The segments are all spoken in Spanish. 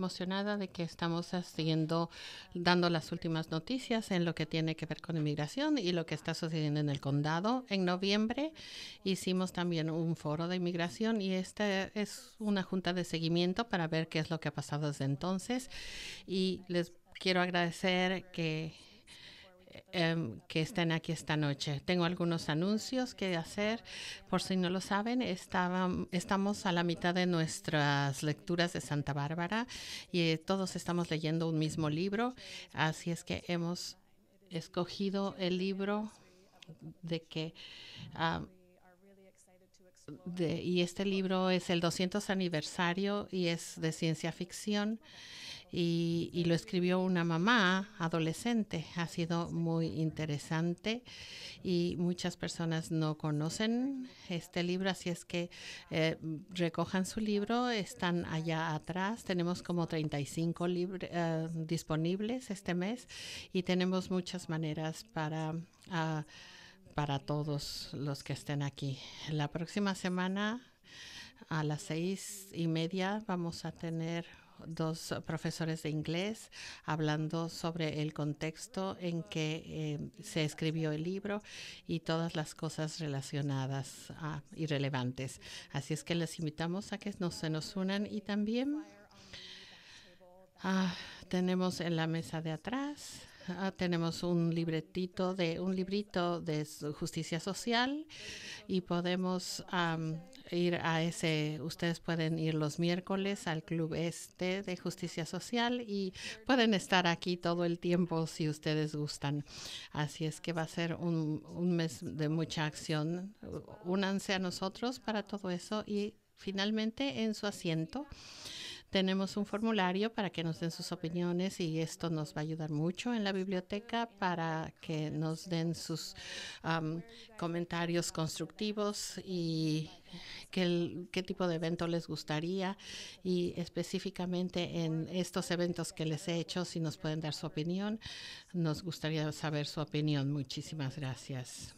emocionada de que estamos haciendo, dando las últimas noticias en lo que tiene que ver con inmigración y lo que está sucediendo en el condado. En noviembre hicimos también un foro de inmigración y esta es una junta de seguimiento para ver qué es lo que ha pasado desde entonces. Y les quiero agradecer que Em, que estén aquí esta noche. Tengo algunos anuncios que hacer. Por si no lo saben, estamos a la mitad de nuestras lecturas de Santa Bárbara y eh, todos estamos leyendo un mismo libro. Así es que hemos escogido el libro de que... y este libro es el 200 aniversario y es de ciencia ficción y, lo escribió una mamá adolescente. Ha sido muy interesante y muchas personas no conocen este libro, así es que eh, recojan su libro, están allá atrás. Tenemos como 35 libros eh, disponibles este mes y tenemos muchas maneras para... Ah, para todos los que estén aquí. La próxima semana a las seis y media vamos a tener dos profesores de inglés hablando sobre el contexto en que eh, se escribió el libro y todas las cosas relacionadas y relevantes. Así es que les invitamos a que nos, se nos unan y también ah, tenemos en la mesa de atrás ah, tenemos un libretito de un librito de justicia social y podemos ir a ese, ustedes pueden ir los miércoles al Club Este de Justicia Social y pueden estar aquí todo el tiempo si ustedes gustan. Así es que va a ser un, un mes de mucha acción. Únanse a nosotros para todo eso y finalmente en su asiento. Tenemos un formulario para que nos den sus opiniones y esto nos va a ayudar mucho en la biblioteca para que nos den sus comentarios constructivos y qué, qué tipo de evento les gustaría y específicamente en estos eventos que les he hecho, si nos pueden dar su opinión, nos gustaría saber su opinión. Muchísimas gracias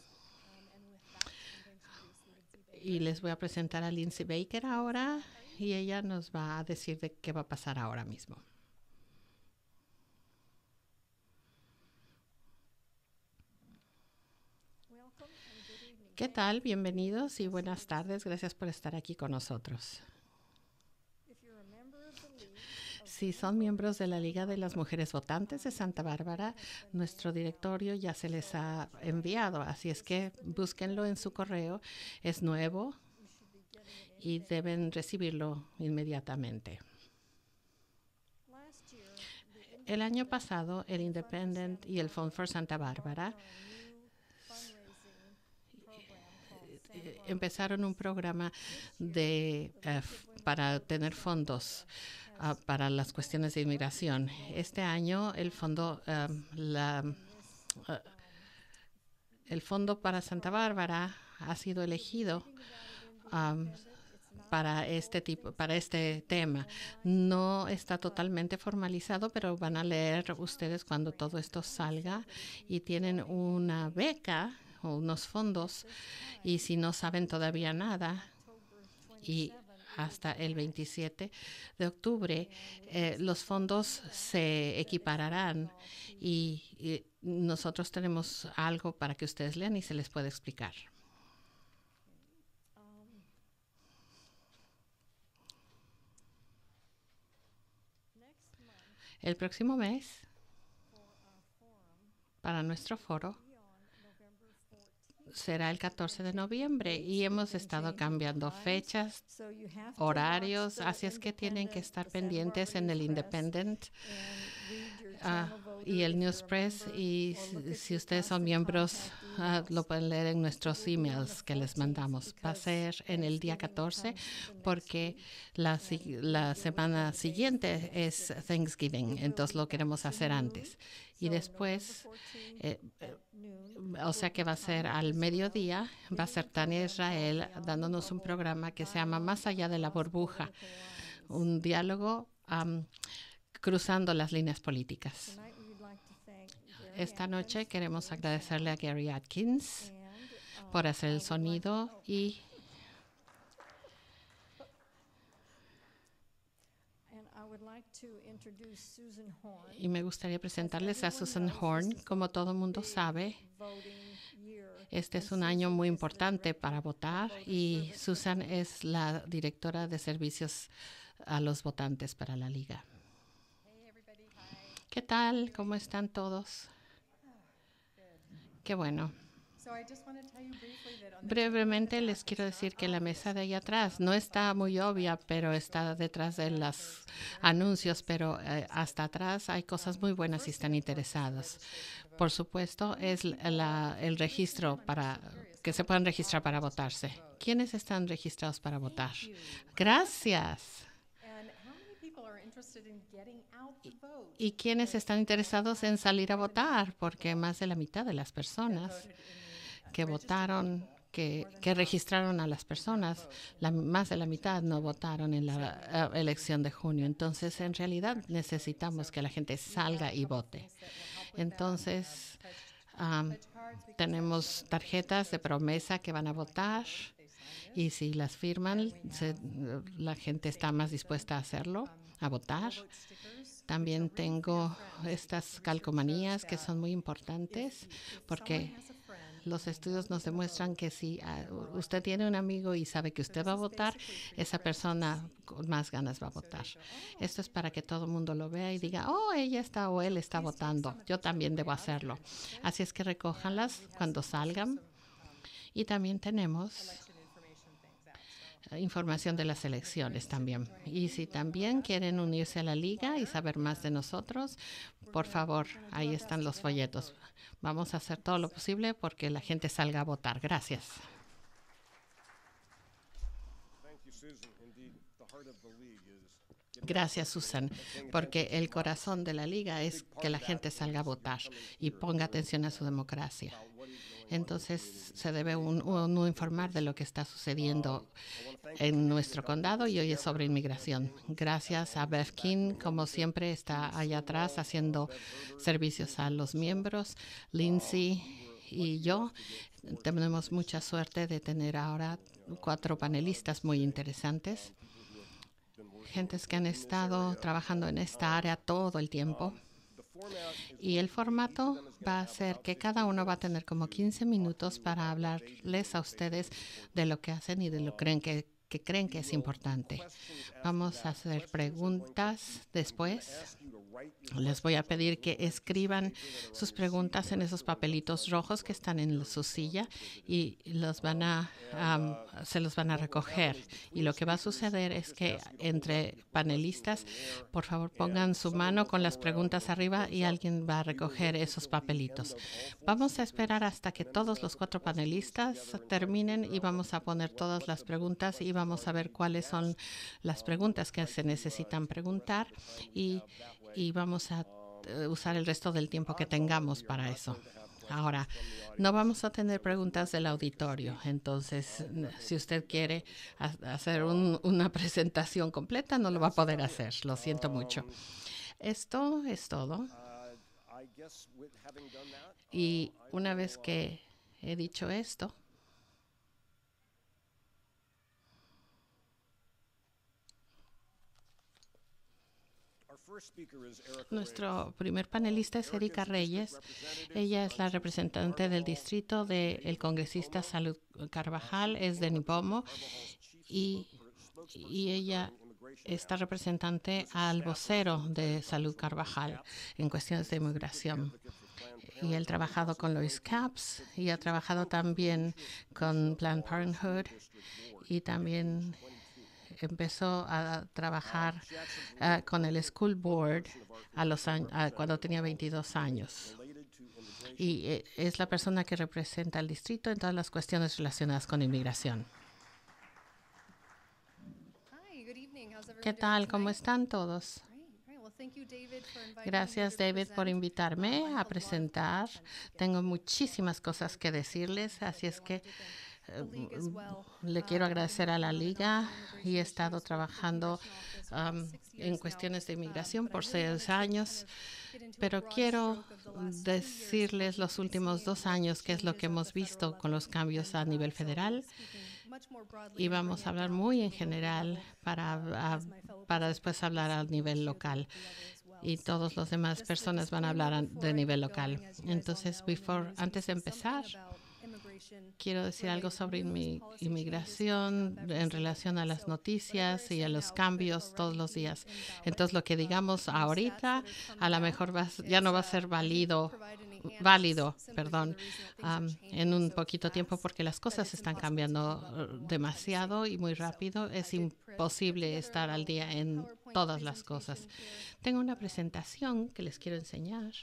y les voy a presentar a Lindsay Baker ahora y ella nos va a decir de qué va a pasar ahora mismo. ¿Qué tal? Bienvenidos y buenas tardes. Gracias por estar aquí con nosotros. Si son miembros de la Liga de las Mujeres Votantes de Santa Bárbara, nuestro directorio ya se les ha enviado, así es que búsquenlo en su correo. Es nuevo, y deben recibirlo inmediatamente. El año pasado, el Independent y el Fund for Santa Bárbara empezaron un programa de, eh, para tener fondos ah, para las cuestiones de inmigración. Este año el fondo, eh, eh, el fondo para Santa Bárbara ha sido elegido para este tipo, para este tema. No está totalmente formalizado, pero van a leer ustedes cuando todo esto salga y tienen una beca o unos fondos y si no saben todavía nada y hasta el 27 de octubre, eh, los fondos se equipararán y, y nosotros tenemos algo para que ustedes lean y se les pueda explicar. El próximo mes, para nuestro foro, será el 14 de noviembre y hemos estado cambiando fechas, horarios, así es que tienen que estar pendientes en el Independent Ah, y el News Press. Y si ustedes son miembros, ah, lo pueden leer en nuestros emails que les mandamos. Va a ser en el día 14 porque la, semana siguiente es Thanksgiving, entonces lo queremos hacer antes. Y después, eh, eh, o sea que va a ser al mediodía, va a ser Tania Israel dándonos un programa que se llama Más allá de la burbuja, un diálogo cruzando las líneas políticas. Esta noche queremos agradecerle a Gary Atkins por um, hacer el sonido y Y me gustaría presentarles a Susan Horn. Como todo el mundo sabe, este es un año muy importante para votar y Susan es la directora de servicios a los votantes para la Liga. ¿Qué tal? ¿Cómo están todos? Qué bueno. Brevemente les quiero decir que la mesa de allá atrás no está muy obvia, pero está detrás de los anuncios, pero eh, hasta atrás hay cosas muy buenas si están interesados. Por supuesto, es el registro para que se puedan registrar para votarse. ¿Quiénes están registrados para votar? Gracias y, quienes están interesados en salir a votar, porque más de la mitad de las uh, personas que votaron que, registraron a las personas, más de la mitad no votaron en la uh, elección de junio. Entonces, en realidad necesitamos que la gente salga y vote. Entonces, uh, um, tenemos tarjetas de promesa que van a votar y si las firman, la gente está más dispuesta a hacerlo a votar. También tengo estas calcomanías que son muy importantes porque los estudios nos demuestran que si ah, usted tiene un amigo y sabe que usted va a votar, esa persona con más ganas va a votar. Esto es para que todo el mundo lo vea y diga, oh, ella está o él está votando, yo también debo hacerlo. Así es que recójanlas cuando salgan. Y también tenemos información de las elecciones también. Y si también quieren unirse a la liga y saber más de nosotros, por favor, ahí están los folletos. Vamos a hacer todo lo posible porque la gente salga a votar. Gracias. Gracias, Susan, porque el corazón de la liga es que la gente salga a votar y ponga atención a su democracia. Entonces se debe uno informar de lo que está sucediendo en nuestro condado y hoy es sobre inmigración. Gracias a King, como siempre está allá atrás haciendo servicios a los miembros, Lindsay y yo. Tenemos mucha suerte de tener ahora cuatro panelistas muy interesantes, Gente que han estado trabajando en esta área todo el tiempo y el formato va a ser que cada uno va a tener como 15 minutos para hablarles a ustedes de lo que hacen y de lo creen que creen que es importante. Vamos a hacer preguntas después les voy a pedir que escriban sus preguntas en esos papelitos rojos que están en su silla y los van a, se los van a recoger. Y lo que va a suceder es que entre panelistas, por favor pongan su mano con las preguntas arriba y alguien va a recoger esos papelitos. Vamos a esperar hasta que todos los cuatro panelistas terminen y vamos a poner todas las preguntas y vamos a ver cuáles son las preguntas que se necesitan preguntar y y vamos a eh, usar el resto del tiempo que tengamos para eso. Ahora, no vamos a tener preguntas del auditorio, entonces si usted quiere hacer una presentación completa, no lo va a poder hacer, lo siento mucho. Esto es todo. Y una vez que he dicho esto, Nuestro primer panelista es Erika Reyes. Ella es la representante del distrito del congresista Salud Carvajal, es de Nipomo, y, ella está representante al vocero de Salud Carvajal en cuestiones de inmigración. Y él ha trabajado con Lois Caps y ha trabajado también con Planned Parenthood y también empezó a trabajar ah, ah, con el School Board a los cuando tenía 22 años. Y eh, es la persona que representa al distrito en todas las cuestiones relacionadas con inmigración. ¿Qué tal? ¿Cómo están todos? Gracias, David, por uh, invitarme a presentar. Tengo muchísimas cosas que decirles, así es que eh, mm, le quiero um, agradecer a la Liga y he estado trabajando um, en cuestiones de um, inmigración por seis años, pero quiero decirles los últimos dos años qué es lo que hemos visto con los cambios a nivel federal y vamos a hablar muy en general para, para después hablar a nivel local y todos los demás personas van a hablar de nivel local. Entonces, before, antes de empezar, quiero decir algo sobre mi inmigración en relación a las noticias y a los cambios todos los días. Entonces, lo que digamos ahorita, a lo mejor ya no va a ser válido válido, perdón, en un poquito tiempo porque las cosas están cambiando uh, demasiado y muy rápido. Es imposible estar al día en todas las cosas. Tengo una presentación que les quiero enseñar.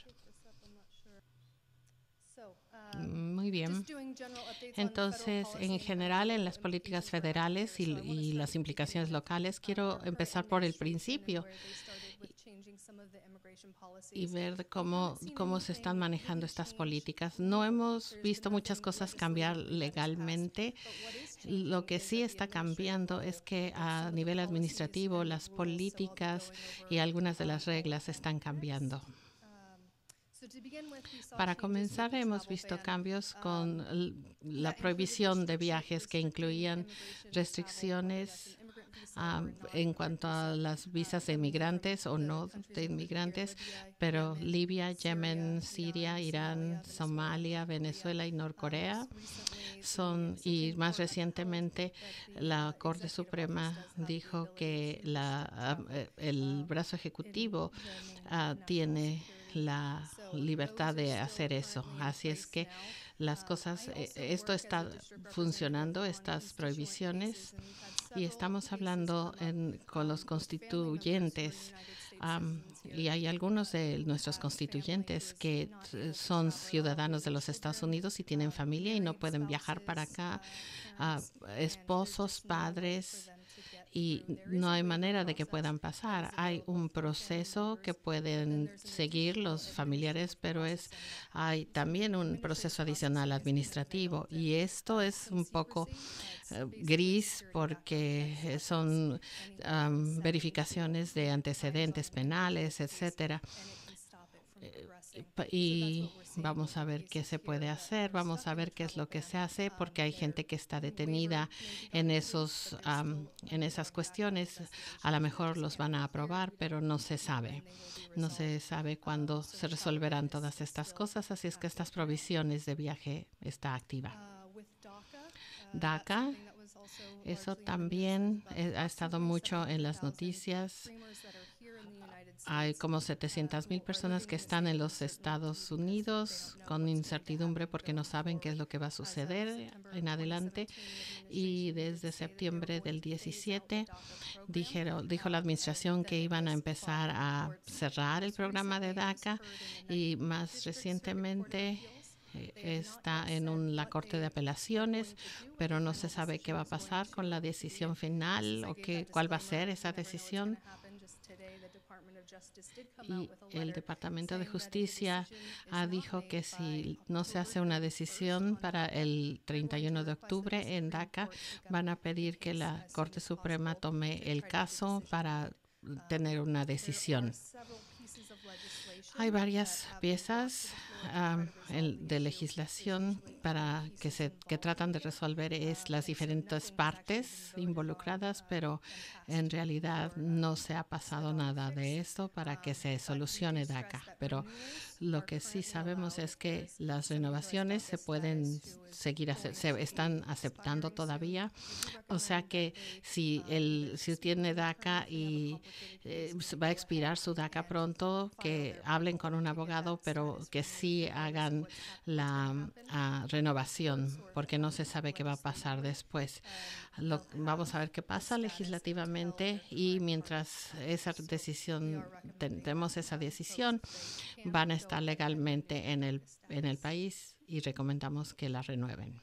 Muy bien. Entonces, en general, en las políticas federales y, las implicaciones locales, quiero empezar por el principio y ver cómo, cómo se están manejando estas políticas. No hemos visto muchas cosas cambiar legalmente. Lo que sí está cambiando es que a nivel administrativo las políticas y algunas de las reglas están cambiando. Para comenzar, hemos visto cambios con la prohibición de viajes que incluían restricciones ah, en cuanto a las visas de inmigrantes o no de inmigrantes, pero Libia, Yemen, Siria, Irán, Somalia, Venezuela y Norcorea son, y más recientemente la Corte Suprema dijo que la, ah, el brazo ejecutivo ah, tiene la libertad de hacer eso. Así es que las cosas, eh, esto está funcionando, estas prohibiciones, y estamos hablando en, con los constituyentes. y hay algunos de nuestros constituyentes que eh, son ciudadanos de los Estados Unidos y tienen familia y no pueden viajar para acá, ah, esposos, padres, y no hay manera de que puedan pasar. Hay un proceso que pueden seguir los familiares, pero es hay también un proceso adicional administrativo y esto es un poco eh, gris porque son verificaciones de antecedentes penales, etcétera eh, y vamos a ver qué se puede hacer, vamos a ver qué es lo que se hace, porque hay gente que está detenida en, esos, en esas cuestiones. A lo mejor los van a aprobar, pero no se sabe. No se sabe cuándo se resolverán todas estas cosas, así es que estas provisiones de viaje está activa. DACA, eso también eh, ha estado mucho en las noticias. Hay como 700 mil personas que están en los Estados Unidos con incertidumbre porque no saben qué es lo que va a suceder en adelante. Y desde septiembre del 17 dijeron, dijo la administración que iban a empezar a cerrar el programa de DACA y más recientemente eh, está en la Corte de Apelaciones, pero no se sabe qué va a pasar con la decisión final o qué, cuál va a ser esa decisión. Y el Departamento de Justicia ha dijo que si no se hace una decisión para el 31 de octubre en DACA, van a pedir que la Corte Suprema tome el caso para tener una decisión. Hay varias piezas Ah, el, de legislación para que se que tratan de resolver es las diferentes partes involucradas, pero en realidad no se ha pasado nada de esto para que se solucione DACA. Pero lo que sí sabemos es que las renovaciones se pueden seguir se están aceptando todavía, o sea que si el si tiene DACA y eh, va a expirar su DACA pronto, que hablen con un abogado, pero que sí hagan la ah, renovación, porque no se sabe qué va a pasar después. vamos a ver qué pasa legislativamente y mientras esa decisión tenemos esa decisión, van a estar legalmente en el, en el país y recomendamos que la renueven.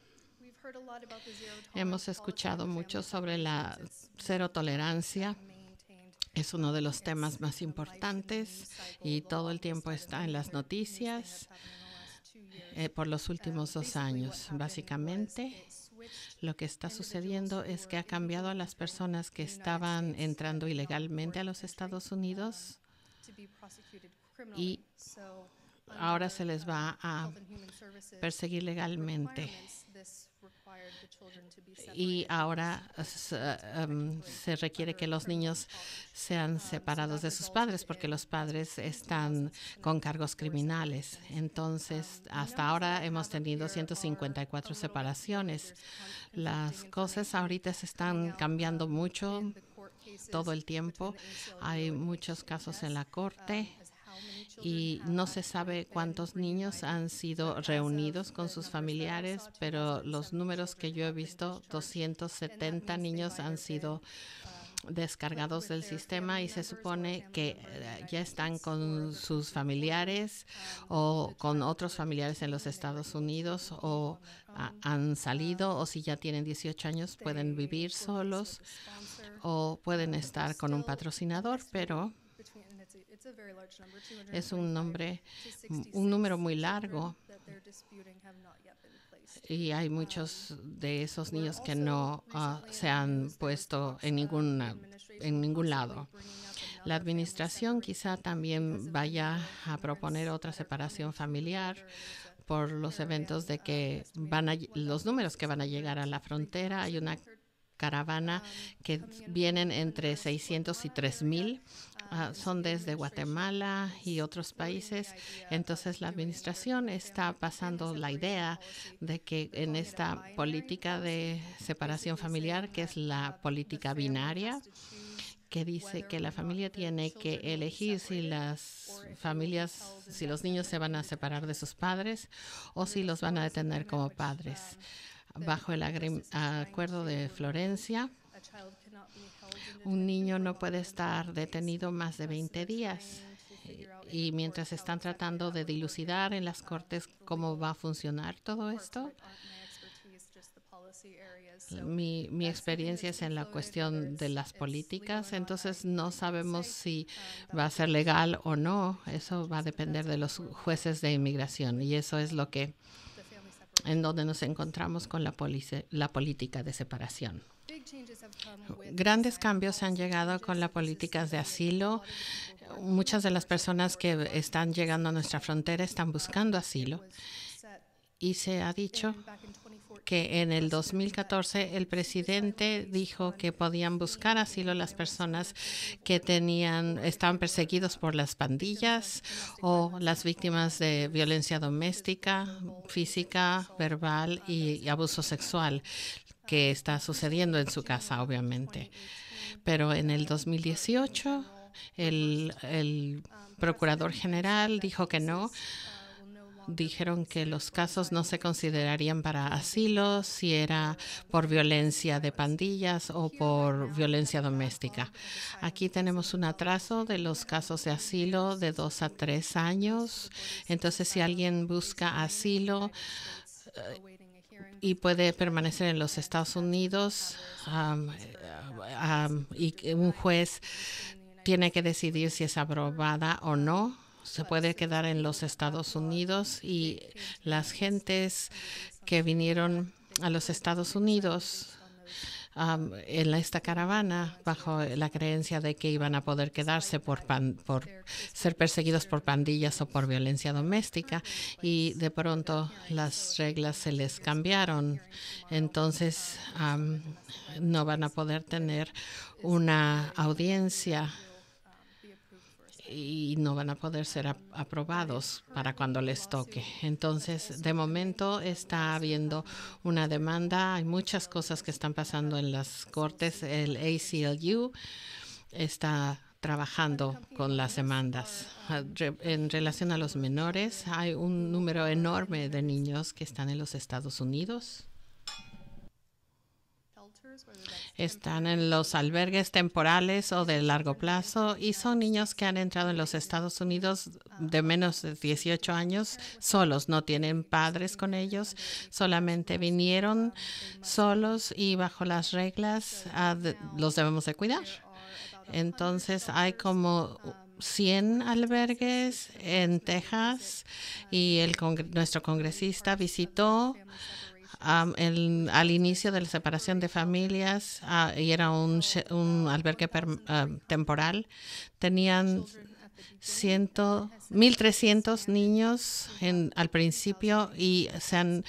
Hemos escuchado mucho sobre la cero tolerancia es uno de los temas más importantes y todo el tiempo está en las noticias eh, por los últimos dos años. Básicamente, lo que está sucediendo es que ha cambiado a las personas que estaban entrando ilegalmente a los Estados Unidos y ahora se les va a perseguir legalmente y ahora eh, eh, em, se requiere que los niños sean um, separados de sus padres porque los padres están con cargos criminales. Um, Entonces, hasta ahora hemos tenido 154 um, separaciones. Las cosas ahorita se están cambiando mucho todo el tiempo. Hay muchos casos en la corte y no se sabe cuántos niños han sido reunidos con sus familiares, pero los números que yo he visto, 270 niños han sido descargados del sistema y se supone que eh, ya están con sus familiares o con otros familiares en los Estados Unidos o ah, han salido o si ya tienen 18 años pueden vivir solos o pueden estar con un patrocinador, pero es un, nombre, un número muy largo y hay um, muchos de esos niños que no ah, se han puesto en, en ningún lado. La administración quizá también vaya a proponer otra separación familiar por los eventos de que van a, los números que van a llegar a la frontera. Hay una caravana ah, que vienen entre 600 y 3000. Ah, son desde Guatemala y otros países. Entonces la administración está pasando la idea de que en esta política de separación familiar, que es la política binaria, que dice que la familia tiene que elegir si las familias, si los niños se van a separar de sus padres o si los van a detener como padres bajo el acuerdo de Florencia, un niño no puede estar detenido más de 20 días y mientras están tratando de dilucidar en las cortes cómo va a funcionar todo esto, mi, mi, experiencia es en la cuestión de las políticas, entonces no sabemos si va a ser legal o no. Eso va a depender de los jueces de inmigración y eso es lo que en donde nos encontramos con la, la política de separación. Grandes cambios se han llegado con las políticas de asilo. Muchas de las personas que están llegando a nuestra frontera están buscando asilo. Y se ha dicho que en el 2014 el presidente dijo que podían buscar asilo las personas que tenían estaban perseguidos por las pandillas o las víctimas de violencia doméstica, física, verbal y, abuso sexual que está sucediendo en su casa, obviamente. Pero en el 2018 el, el procurador general dijo que no dijeron que los casos no se considerarían para asilo si era por violencia de pandillas o por violencia doméstica. Aquí tenemos un atraso de los casos de asilo de dos a tres años. Entonces, si alguien busca asilo, eh, y puede permanecer en los Estados Unidos y un juez tiene que decidir si es aprobada o no se puede quedar en los Estados Unidos y las gentes que vinieron a los Estados Unidos um, en esta caravana bajo la creencia de que iban a poder quedarse por, por ser perseguidos por pandillas o por violencia doméstica y de pronto las reglas se les cambiaron. Entonces um, no van a poder tener una audiencia y no van a poder ser aprobados para cuando les toque. Entonces, de momento está habiendo una demanda. Hay muchas cosas que están pasando en las cortes. El ACLU está trabajando con las demandas. En relación a los menores, hay un número enorme de niños que están en los Estados Unidos están en los albergues temporales o de largo plazo y son niños que han entrado en los Estados Unidos de menos de 18 años solos, no tienen padres con ellos, solamente vinieron solos y bajo las reglas ah, los debemos de cuidar. Entonces hay como 100 albergues en Texas y el nuestro congresista visitó al inicio de la separación de familias ah, y era un, un albergue temporal. Tenían 1.300 niños en, al principio y se han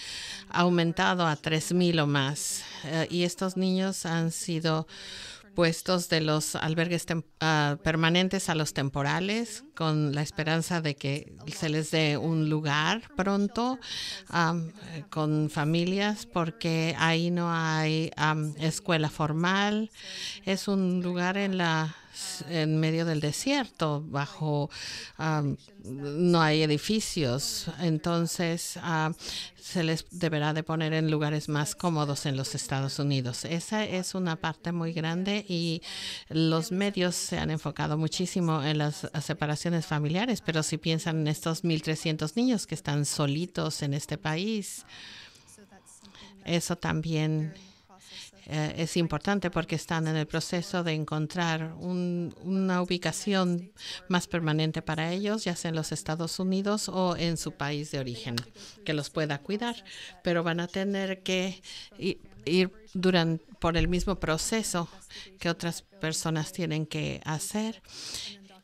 aumentado a 3.000 o más. Eh, y estos niños han sido puestos de los albergues ah, permanentes a los temporales, con la esperanza de que se les dé un lugar pronto eh, con familias, porque ahí no hay escuela formal. Es un lugar en la en medio del desierto, bajo no hay edificios, entonces se les deberá de poner en lugares más cómodos en los Estados Unidos. Esa es una parte muy grande y los medios se han enfocado muchísimo en las separaciones familiares, pero si piensan en estos 1.300 niños que están solitos en este país, eso también eh, es importante porque están en el proceso de encontrar una ubicación más permanente para ellos, ya sea en los Estados Unidos o en su país de origen, que los pueda cuidar, pero van a tener que ir por el mismo proceso que otras personas tienen que hacer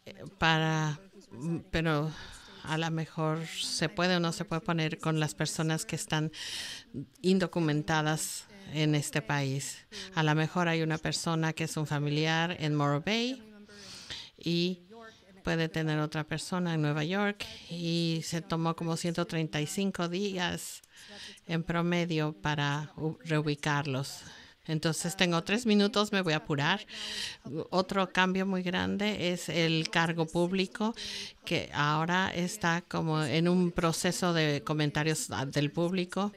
eh, para, mm, pero a lo mejor se puede o no se puede poner con las personas que están indocumentadas en este país. A lo mejor hay una persona que es un familiar en Morro Bay y puede tener otra persona en Nueva York y se tomó como 135 días en promedio para reubicarlos. Entonces tengo tres minutos, me voy a apurar. Otro cambio muy grande es el cargo público, que ahora está como en un proceso de comentarios ah, del público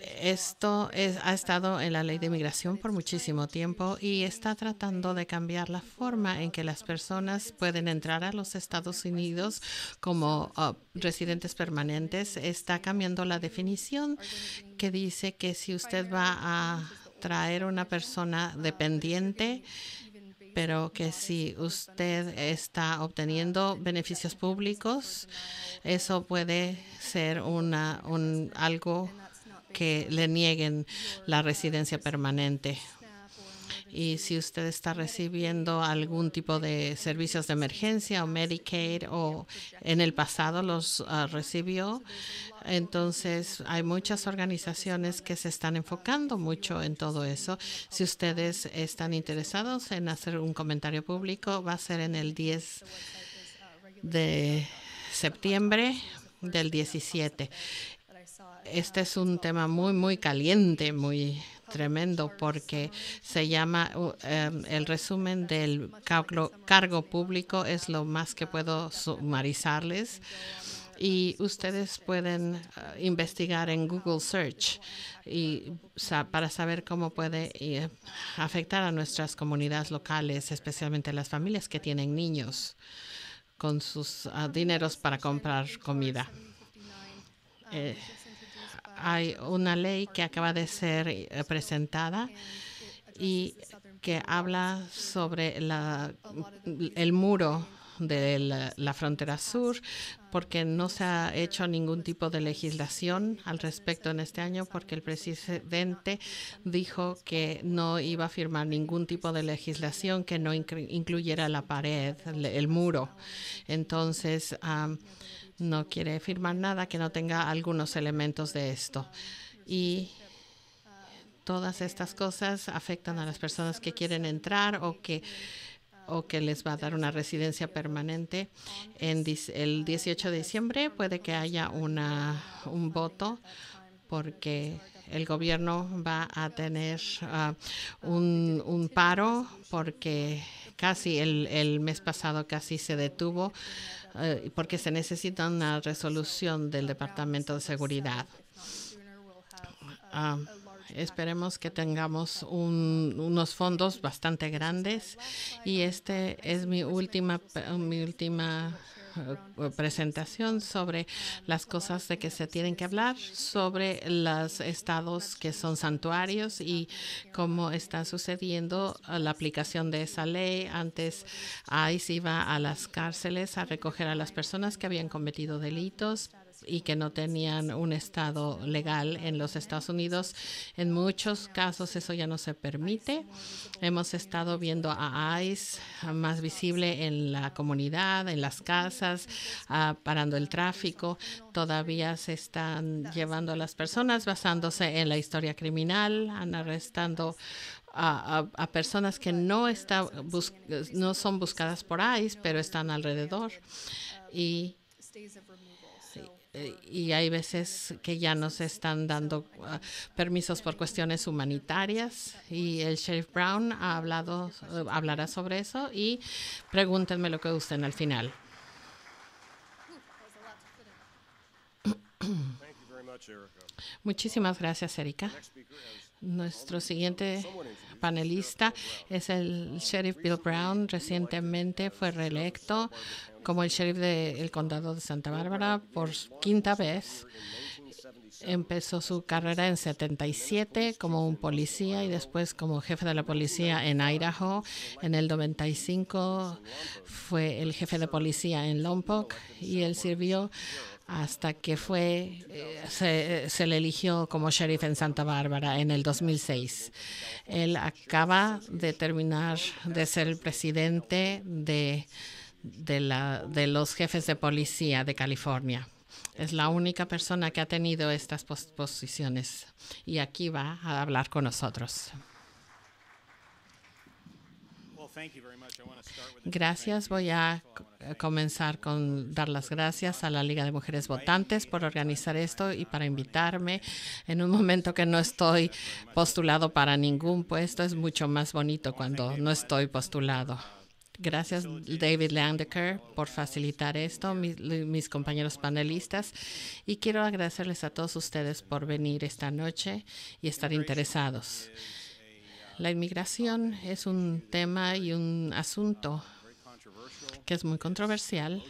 esto ha estado en la ley de inmigración por muchísimo tiempo y está tratando de cambiar la forma en que las personas pueden entrar a los Estados Unidos como uh, residentes permanentes. Está cambiando la definición que dice que si usted va a traer una persona dependiente, pero que si usted está obteniendo beneficios públicos, eso puede ser una, un, algo que le nieguen la residencia permanente. Y si usted está recibiendo algún tipo de servicios de emergencia o Medicaid o en el pasado los ah, recibió, entonces hay muchas organizaciones que se están enfocando mucho en todo eso. Si ustedes están interesados en hacer un comentario público, va a ser en el 10 de septiembre del 17 este es un tema muy, muy caliente, muy tremendo porque se llama em, el resumen del cargo, público es lo más que puedo sumarizarles y ustedes pueden eh, investigar en Google Search y para saber cómo puede eh, afectar a nuestras comunidades locales, especialmente las familias que tienen niños con sus ah, dineros para comprar comida. Eh, hay una ley que acaba de ser eh, presentada y que habla sobre el muro de la, frontera sur, porque no se ha hecho ningún tipo de legislación al respecto en este año, porque el presidente dijo que no iba a firmar ningún tipo de legislación que no incluyera la pared, el, muro. Entonces, no quiere firmar nada que no tenga algunos elementos de esto. Y todas estas cosas afectan a las personas que quieren entrar o que o que les va a dar una residencia permanente. En el 18 de diciembre puede que haya una, un voto porque el gobierno va a tener ah, un, un, paro porque casi el, el mes pasado casi se detuvo eh, porque se necesita una resolución del Departamento de Seguridad. Ah, esperemos que tengamos unos fondos bastante grandes y este es mi última mi última eh, presentación sobre las cosas de que se tienen que hablar, sobre los estados que son santuarios y cómo está sucediendo la aplicación de esa ley. Antes ICE iba a las cárceles a recoger a las personas que habían cometido delitos y que no tenían un estado legal en los Estados Unidos. En muchos casos eso ya no se permite. Hemos estado viendo a ICE más visible en la comunidad, en las casas, ah, parando el tráfico. Todavía se están llevando a las personas basándose en la historia criminal, han arrestando a, personas que no, no son buscadas por ICE, pero están alrededor. Y eh, y hay veces que ya nos están dando ah, permisos por cuestiones humanitarias y el sheriff Brown ha hablado, eh, hablará sobre eso y pregúntenme lo que gusten al final. Muchísimas gracias, Erika. Nuestro siguiente panelista es el sheriff Bill Brown. Recientemente fue reelecto como el sheriff del condado de Santa Bárbara por quinta vez. Empezó su carrera en 77 como un policía y después como jefe de la policía en Idaho. En el 95 fue el jefe de policía en Lompoc y él sirvió hasta que fue eh, se, se, le eligió como sheriff en Santa Bárbara en el 2006. Él acaba de terminar de ser el presidente de de, la, de los jefes de policía de California. Es la única persona que ha tenido estas posiciones y aquí va a hablar con nosotros. Gracias. Voy a comenzar con dar las gracias a la Liga de Mujeres Votantes por organizar esto y para invitarme en un momento que no estoy postulado para ningún puesto. Es mucho más bonito cuando no estoy postulado. Gracias, David Landeker, por facilitar esto, mis, mis, compañeros panelistas. Y quiero agradecerles a todos ustedes por venir esta noche y estar interesados. La inmigración es un tema y un asunto que es muy controversial,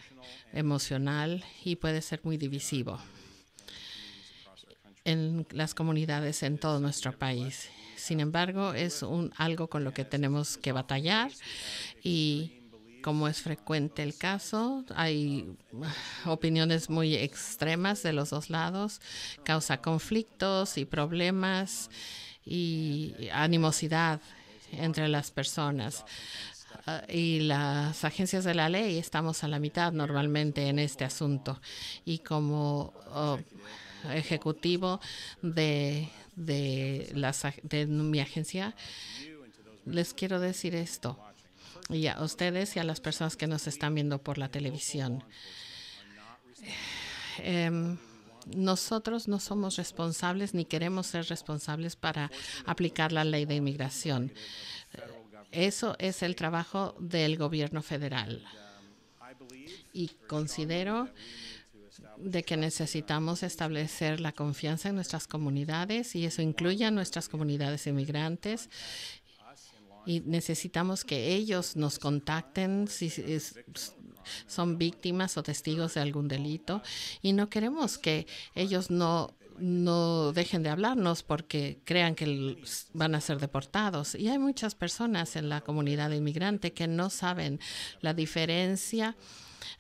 emocional y puede ser muy divisivo en las comunidades en todo nuestro país. Sin embargo, es un, algo con lo que tenemos que batallar y como es frecuente el caso, hay opiniones muy extremas de los dos lados, causa conflictos y problemas y animosidad entre las personas. Ah, y las agencias de la ley estamos a la mitad normalmente en este asunto. Y como oh, ejecutivo de, de, mi agencia, les quiero decir esto. Y a ustedes y a las personas que nos están viendo por la televisión. Em, nosotros no somos responsables ni queremos ser responsables para aplicar la ley de inmigración. Eso es el trabajo del gobierno federal. Y considero de que necesitamos establecer la confianza en nuestras comunidades y eso incluye a nuestras comunidades inmigrantes y necesitamos que ellos nos contacten si son víctimas o testigos de algún delito y no queremos que ellos no dejen de hablarnos porque crean que van a ser deportados. Y hay muchas personas en la comunidad inmigrante que no saben la diferencia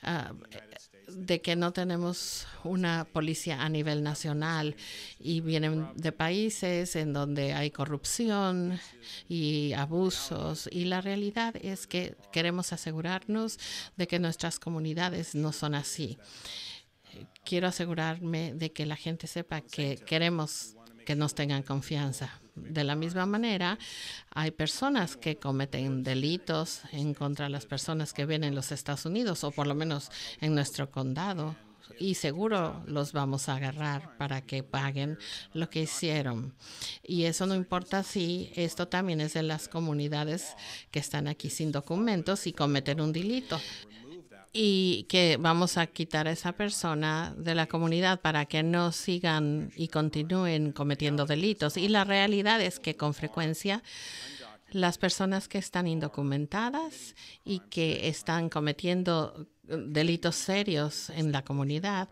ah, de que no tenemos una policía a nivel nacional y vienen de países en donde hay corrupción y abusos y la realidad es que queremos asegurarnos de que nuestras comunidades no son así. Quiero asegurarme de que la gente sepa que queremos que nos tengan confianza. De la misma manera, hay personas que cometen delitos en contra de las personas que vienen en los Estados Unidos, o por lo menos en nuestro condado, y seguro los vamos a agarrar para que paguen lo que hicieron. Y eso no importa si esto también es de las comunidades que están aquí sin documentos y cometen un delito y que vamos a quitar a esa persona de la comunidad para que no sigan y continúen cometiendo delitos. Y la realidad es que con frecuencia las personas que están indocumentadas y que están cometiendo delitos serios en la comunidad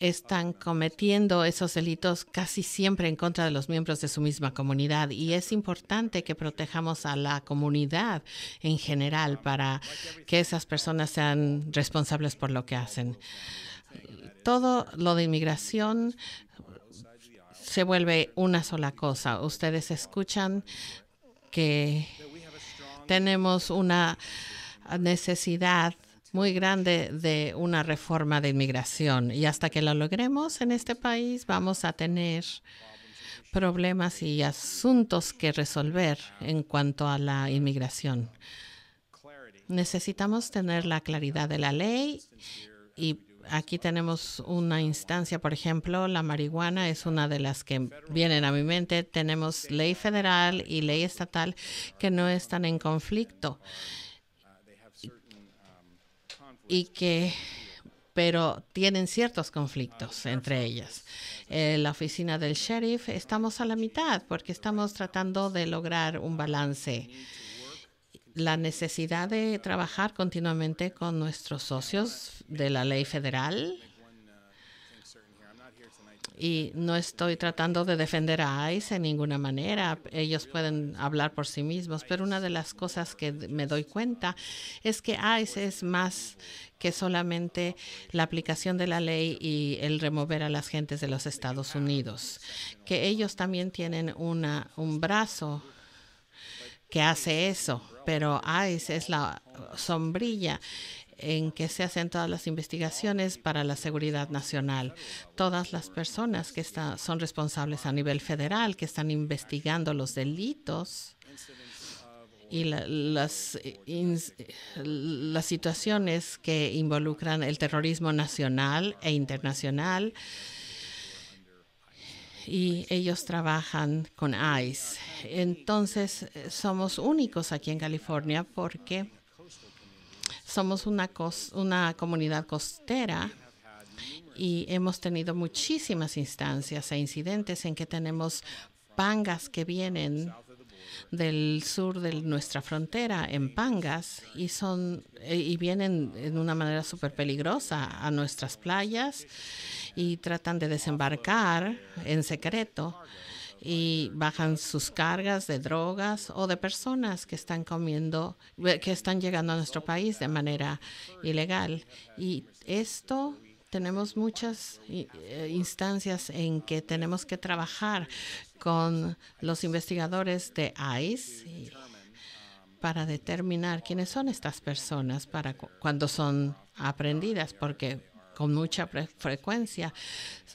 están cometiendo esos delitos casi siempre en contra de los miembros de su misma comunidad y es importante que protejamos a la comunidad en general para que esas personas sean responsables por lo que hacen. Todo lo de inmigración se vuelve una sola cosa. Ustedes escuchan que tenemos una necesidad muy grande de una reforma de inmigración y hasta que la logremos en este país vamos a tener problemas y asuntos que resolver en cuanto a la inmigración. Necesitamos tener la claridad de la ley y aquí tenemos una instancia, por ejemplo, la marihuana es una de las que vienen a mi mente. Tenemos ley federal y ley estatal que no están en conflicto y que pero tienen ciertos conflictos entre ellas. Eh, la oficina del sheriff estamos a la mitad porque estamos tratando de lograr un balance. La necesidad de trabajar continuamente con nuestros socios de la ley federal y no estoy tratando de defender a ICE en ninguna manera. Ellos pueden hablar por sí mismos. Pero una de las cosas que me doy cuenta es que ICE es más que solamente la aplicación de la ley y el remover a las gentes de los Estados Unidos. Que ellos también tienen una, un brazo que hace eso, pero ICE es la sombrilla en que se hacen todas las investigaciones para la seguridad nacional. Todas las personas que son responsables a nivel federal, que están investigando los delitos y las, las situaciones que involucran el terrorismo nacional e internacional. Y ellos trabajan con ICE. Entonces, somos únicos aquí en California porque somos una, comunidad costera y hemos tenido muchísimas instancias e incidentes en que tenemos pangas que vienen del sur de nuestra frontera en pangas y son eh, y vienen de una manera súper peligrosa a nuestras playas y tratan de desembarcar en secreto y bajan sus cargas de drogas o de personas que están comiendo, eh, que están llegando a nuestro país de manera ilegal. Y esto tenemos muchas eh, instancias en que tenemos que trabajar con los investigadores de ICE para determinar quiénes son estas personas para cuando son aprendidas, porque con mucha frecuencia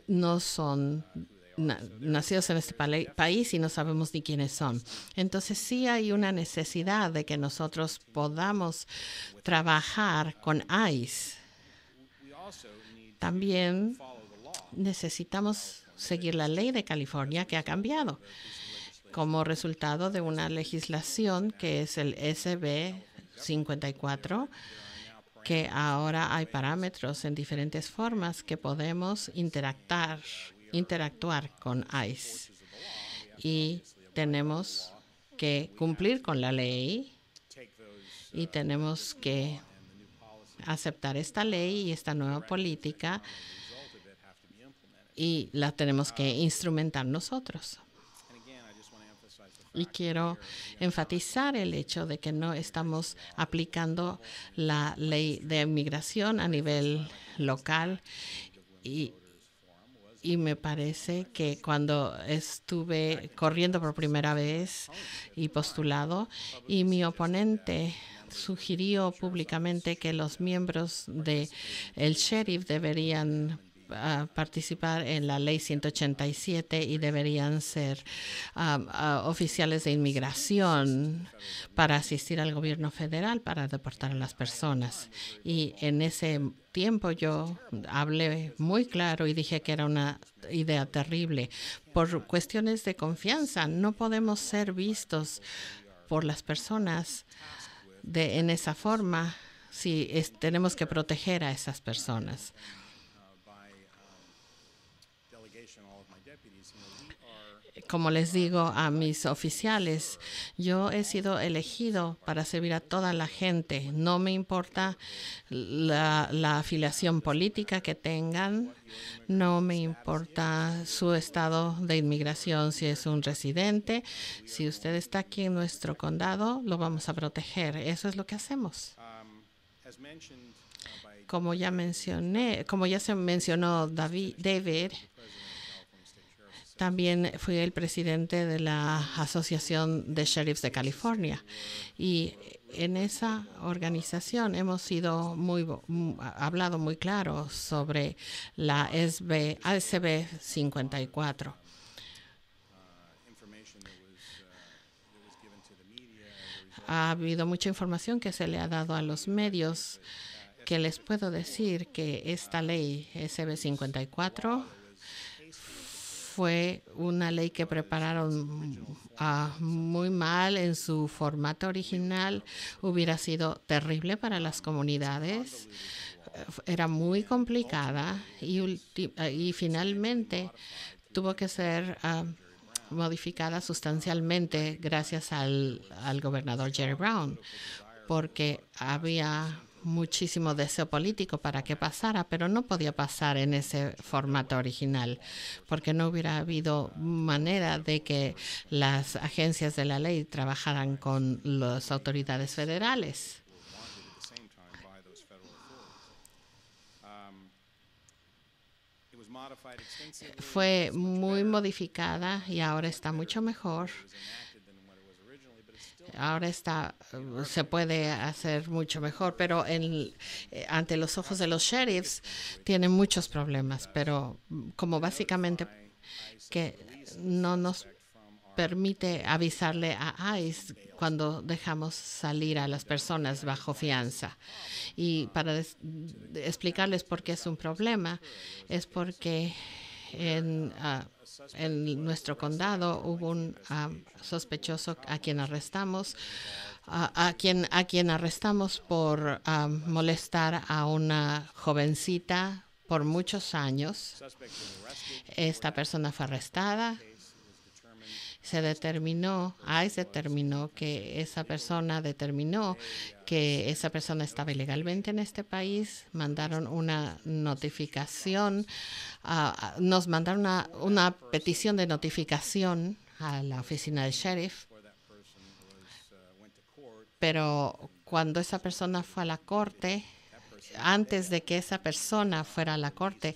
no son nacidos en este país y no sabemos ni quiénes son. Entonces sí hay una necesidad de que nosotros podamos trabajar con ICE. También necesitamos seguir la ley de California que ha cambiado como resultado de una legislación que es el SB 54 que ahora hay parámetros en diferentes formas que podemos interactar interactuar con ICE. Y tenemos que cumplir con la ley y tenemos que aceptar esta ley y esta nueva política y la tenemos que instrumentar nosotros. Y quiero enfatizar el hecho de que no estamos aplicando la ley de inmigración a nivel local y y me parece que cuando estuve corriendo por primera vez y postulado y mi oponente sugirió públicamente que los miembros del sheriff deberían participar en la ley 187 y deberían ser um, oficiales de inmigración para asistir al gobierno federal para deportar a las personas. Y en ese tiempo yo hablé muy claro y dije que era una idea terrible. Por cuestiones de confianza, no podemos ser vistos por las personas de, en esa forma si tenemos que proteger a esas personas. como les digo a mis oficiales, yo he sido elegido para servir a toda la gente. No me importa la, afiliación política que tengan, no me importa su estado de inmigración, si es un residente. Si usted está aquí en nuestro condado, lo vamos a proteger. Eso es lo que hacemos. Como ya mencioné, como ya se mencionó David, David también fui el presidente de la Asociación de Sheriffs de California. Y en esa organización hemos sido muy, hablado muy claro sobre la SB, ASB 54. Ha habido mucha información que se le ha dado a los medios que les puedo decir que esta ley SB 54 fue una ley que prepararon ah, muy mal en su formato original. Hubiera sido terrible para las comunidades. Era muy complicada y, finalmente tuvo que ser ah, modificada sustancialmente gracias al, al gobernador Jerry Brown, porque había muchísimo deseo político para que pasara, pero no podía pasar en ese formato original, porque no hubiera habido manera de que las agencias de la ley trabajaran con las autoridades federales. Fue muy modificada y ahora está mucho mejor ahora está se puede hacer mucho mejor, pero eh, ante los ojos de los sheriffs tienen muchos problemas, pero como básicamente que no nos permite avisarle a ICE cuando dejamos salir a las personas bajo fianza. Y para explicarles por qué es un problema, es porque en, ah, en nuestro condado hubo un ah, sospechoso a quien arrestamos, a, quien, a quien arrestamos por ah, molestar a una jovencita por muchos años. Esta persona fue arrestada se determinó, ahí determinó que esa persona determinó que esa persona estaba ilegalmente en este país, mandaron una notificación, nos mandaron una, una petición de notificación a la oficina del sheriff, pero cuando esa persona fue a la corte, antes de que esa persona fuera a la corte,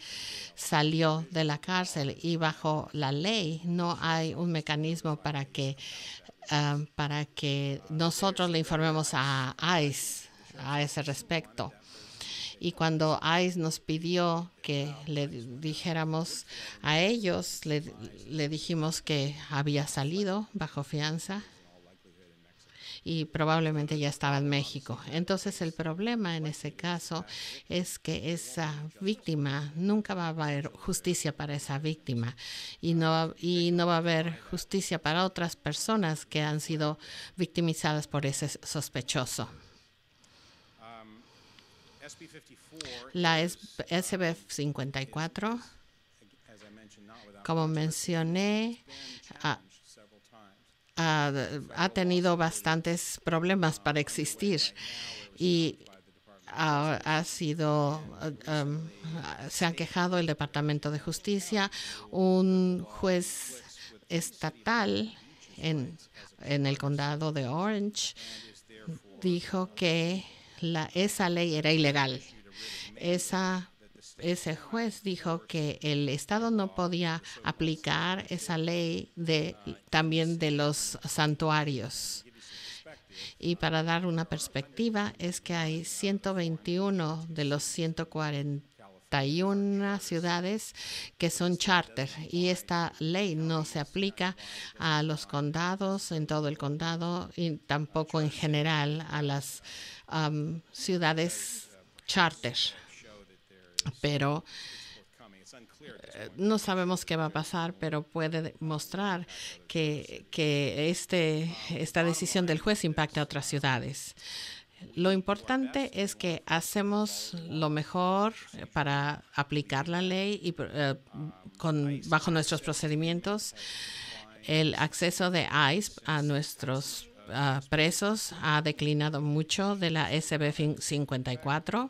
salió de la cárcel y bajo la ley no hay un mecanismo para que, um, nosotros le informemos a ICE a ese respecto. Y cuando ICE nos pidió que le dijéramos a ellos, le dijimos que había salido bajo fianza y probablemente ya estaba en México. Entonces el problema en ese caso es que esa víctima nunca va a haber justicia para esa víctima y no, y no va a haber justicia para otras personas que han sido victimizadas por ese sospechoso. La SB 54, como mencioné, ah, ha, tenido bastantes problemas para existir y ha, sido, um, se han quejado el Departamento de Justicia, un juez estatal en, en el condado de Orange dijo que la, esa ley era ilegal. Esa ese juez dijo que el Estado no podía aplicar esa ley de, también de los santuarios. Y para dar una perspectiva, es que hay 121 de los 141 ciudades que son charter y esta ley no se aplica a los condados, en todo el condado y tampoco en general a las ciudades charter pero eh, no sabemos qué va a pasar, pero puede mostrar que, este, esta decisión del juez impacta a otras ciudades. Lo importante es que hacemos lo mejor para aplicar la ley y eh, con, bajo nuestros procedimientos. El acceso de ICE a nuestros ah, presos ha declinado mucho de la SB 54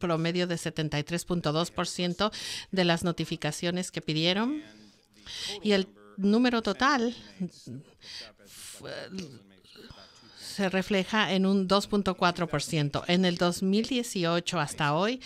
promedio de 73.2% de las notificaciones que pidieron. Y el número total se refleja en un 2.4%. En el 2018 hasta hoy,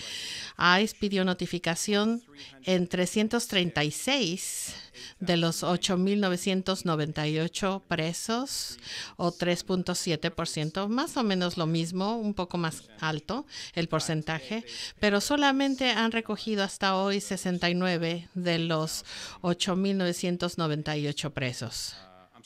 ICE pidió notificación en 336 de los 8.998 presos, o 3.7%, más o menos lo mismo, un poco más alto el porcentaje, pero solamente han recogido hasta hoy 69 de los 8.998 presos. Uh,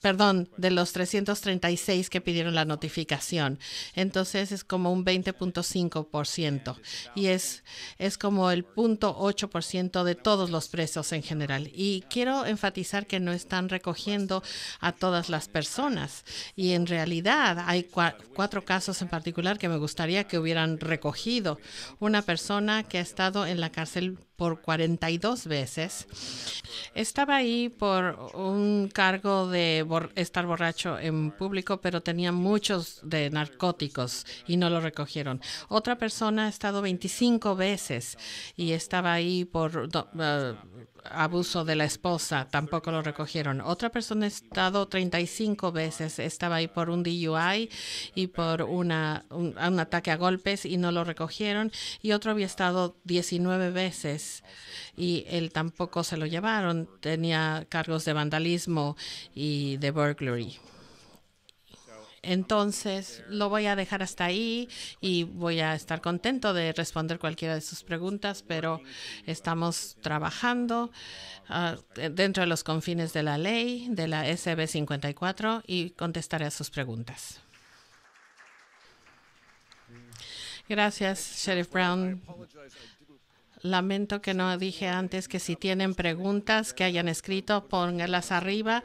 perdón, de los 336 que pidieron la notificación. Entonces es como un 20.5% y es, es como el 0.8% de todos los presos en general. Y quiero enfatizar que no están recogiendo a todas las personas y en realidad hay cuatro casos en particular que me gustaría que hubieran recogido. Una persona que ha estado en la cárcel por 42 veces. Estaba ahí por un cargo de estar borracho en público, pero tenía muchos de narcóticos y no lo recogieron. Otra persona ha estado 25 veces y estaba ahí por ah, abuso de la esposa, tampoco lo recogieron. Otra persona ha estado 35 veces, estaba ahí por un DUI y por una, un, un, ataque a golpes y no lo recogieron. Y otro había estado 19 veces y él tampoco se lo llevaron. Tenía cargos de vandalismo y de burglary. Entonces, lo voy a dejar hasta ahí y voy a estar contento de responder cualquiera de sus preguntas, pero estamos trabajando ah, dentro de los confines de la ley, de la SB 54, y contestaré a sus preguntas. Gracias, Sheriff Brown. Lamento que no dije antes que si tienen preguntas que hayan escrito, pónganlas arriba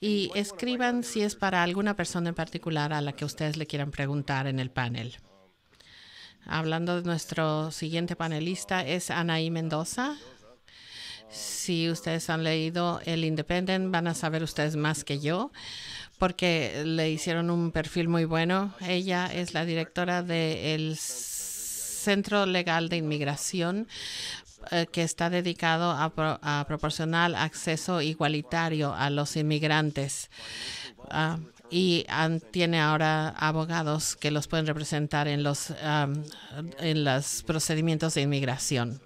y escriban si es para alguna persona en particular a la que ustedes le quieran preguntar en el panel. Hablando de nuestro siguiente panelista es Anaí Mendoza. Si ustedes han leído El Independent, van a saber ustedes más que yo porque le hicieron un perfil muy bueno. Ella es la directora del el... Centro Legal de Inmigración eh, que está dedicado a, proporcionar acceso igualitario a los inmigrantes. Ah, y tiene ahora abogados que los pueden representar en los, en los procedimientos de inmigración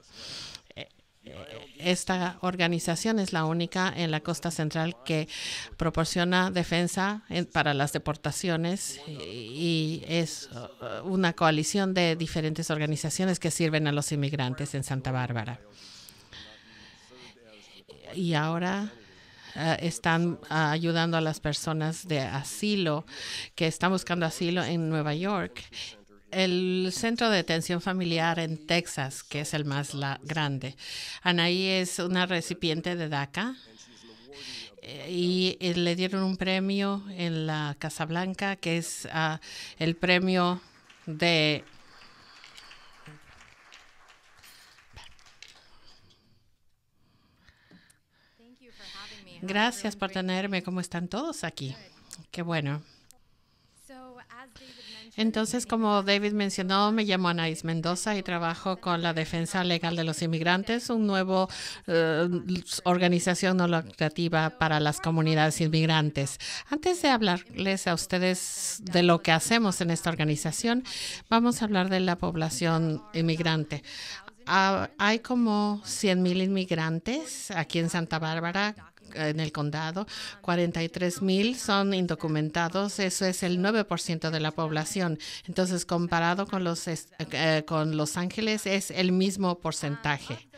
esta organización es la única en la costa central que proporciona defensa para las deportaciones y es uh, una coalición de diferentes organizaciones que sirven a los inmigrantes en Santa Bárbara. Y ahora uh, están uh, ayudando a las personas de asilo que están buscando asilo en Nueva York el centro de Atención familiar en Texas, que es el más la grande. Anaí es una recipiente de DACA eh, y, eh, le dieron un premio en la Casa Blanca, que es ah, el premio de Gracias por tenerme. ¿Cómo están todos aquí? Qué bueno. Entonces, como David mencionó, me llamo Anaís Mendoza y trabajo con la Defensa Legal de los Inmigrantes, un nuevo eh, organización no lucrativa para las comunidades inmigrantes. Antes de hablarles a ustedes de lo que hacemos en esta organización, vamos a hablar de la población inmigrante. Ah, hay como 100.000 inmigrantes aquí en Santa Bárbara en el condado, 43 mil son indocumentados, eso es el 9% de la población. Entonces, comparado con los, eh, con los Ángeles, es el mismo porcentaje.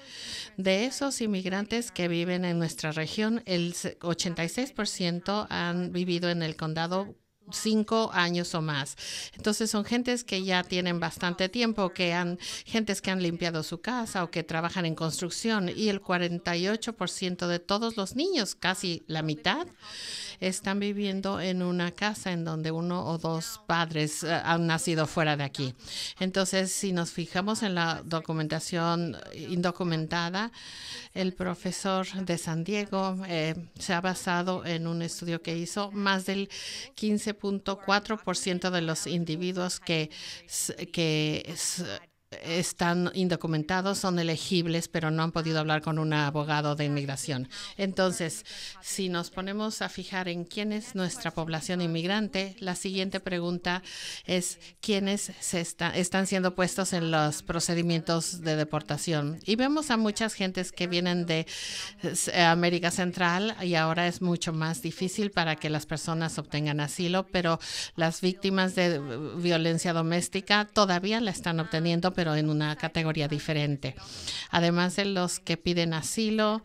De esos inmigrantes que viven en nuestra región, el 86% han vivido en el condado cinco años o más. Entonces son gentes que ya tienen bastante tiempo, que han, gentes que han limpiado su casa o que trabajan en construcción y el 48% de todos los niños, casi la mitad, están viviendo en una casa en donde uno o dos padres eh, han nacido fuera de aquí. Entonces, si nos fijamos en la documentación indocumentada, el profesor de San Diego eh, se ha basado en un estudio que hizo más del 15.4% de los individuos que, que están indocumentados, son elegibles, pero no han podido hablar con un abogado de inmigración. Entonces, si nos ponemos a fijar en quién es nuestra población inmigrante, la siguiente pregunta es quiénes se están siendo puestos en los procedimientos de deportación. Y vemos a muchas gentes que vienen de eh, América Central y ahora es mucho más difícil para que las personas obtengan asilo, pero las víctimas de violencia doméstica todavía la están obteniendo, en una categoría diferente. Además de los que piden asilo,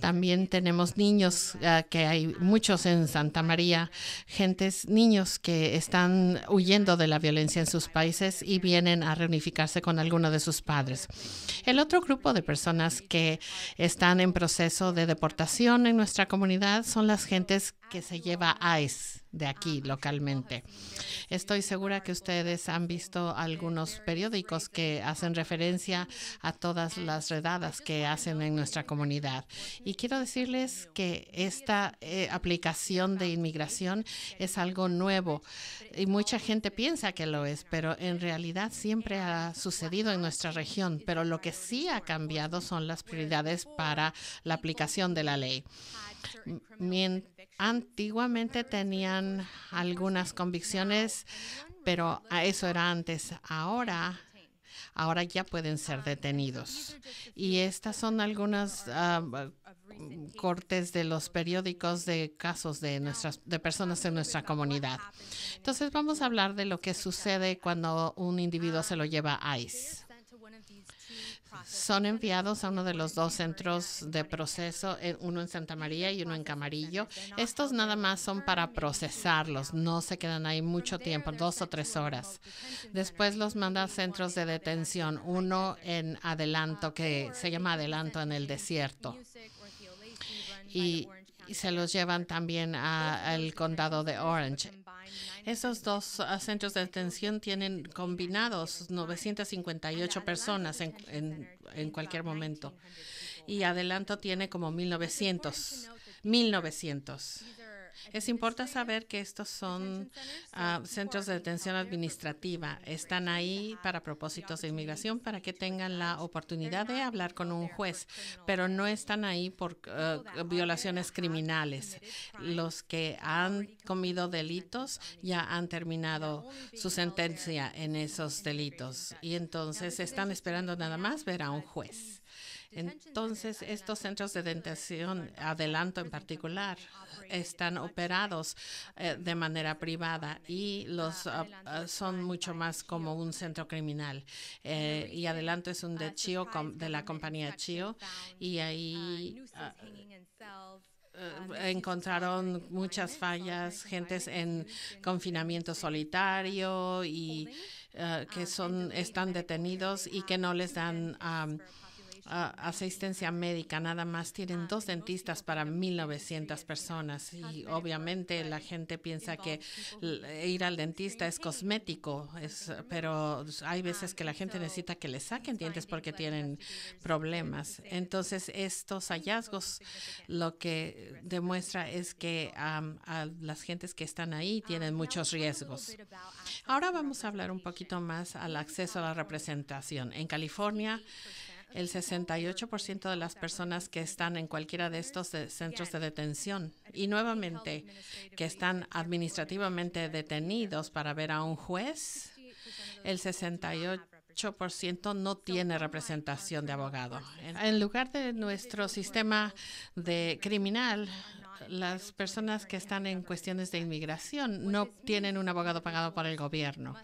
también tenemos niños, ah, que hay muchos en Santa María, gentes, niños que están huyendo de la violencia en sus países y vienen a reunificarse con alguno de sus padres. El otro grupo de personas que están en proceso de deportación en nuestra comunidad son las gentes que se lleva ICE de aquí localmente. Estoy segura que ustedes han visto algunos periódicos que hacen referencia a todas las redadas que hacen en nuestra comunidad. Y quiero decirles que esta eh, aplicación de inmigración es algo nuevo y mucha gente piensa que lo es, pero en realidad siempre ha sucedido en nuestra región. Pero lo que sí ha cambiado son las prioridades para la aplicación de la ley. Antiguamente tenían algunas convicciones, pero eso era antes. Ahora ahora ya pueden ser detenidos. Y estas son algunas ah, cortes de los periódicos de casos de nuestras de personas en nuestra comunidad. Entonces vamos a hablar de lo que sucede cuando un individuo se lo lleva a ICE son enviados a uno de los dos centros de proceso, eh, uno en Santa María y uno en Camarillo. Estos nada más son para procesarlos, no se quedan ahí mucho tiempo, dos o tres horas. Después los manda a centros de detención, uno en Adelanto, que se llama Adelanto en el desierto. Y, se los llevan también al condado de Orange. Esos dos ah, centros de atención tienen combinados 958 personas en, en, en cualquier momento y Adelanto tiene como 1900. 1900. Es importante saber que estos son ah, eh, centros de detención administrativa. Están ahí para propósitos de inmigración, para que tengan la oportunidad de hablar con un juez, pero no están ahí por eh, violaciones criminales. Los que han comido delitos ya han terminado su sentencia en esos delitos y entonces están esperando nada más ver a un juez. Entonces, estos centros de detención, adelanto en particular, están operados eh, eh, de manera privada y los ah, ah, son mucho más como un centro criminal. Eh, y adelanto es un de Chio, de la compañía Chio, y ahí... Uh, ah, um, encontraron muchas fallas, gentes en confinamiento solitario y que um, son están detenidos y que no les dan asistencia médica. Nada más tienen ah, dos dentistas para 1.900 personas. Y obviamente la gente piensa que eh, ir al dentista es cosmético, es, pero hay veces que la gente necesita que le saquen dientes porque tienen problemas. Entonces, estos hallazgos lo que demuestra es que a las gentes que están ahí ah, tienen muchos riesgos. Uh, Ahora vamos a hablar un poquito más al acceso a la representación. En California, el 68% de las personas que están en cualquiera de estos centros de detención y nuevamente que están administrativamente detenidos para ver a un juez, el 68 no tiene representación de abogado. En lugar de nuestro sistema de criminal, las personas que están en cuestiones de inmigración no tienen un abogado pagado por el gobierno.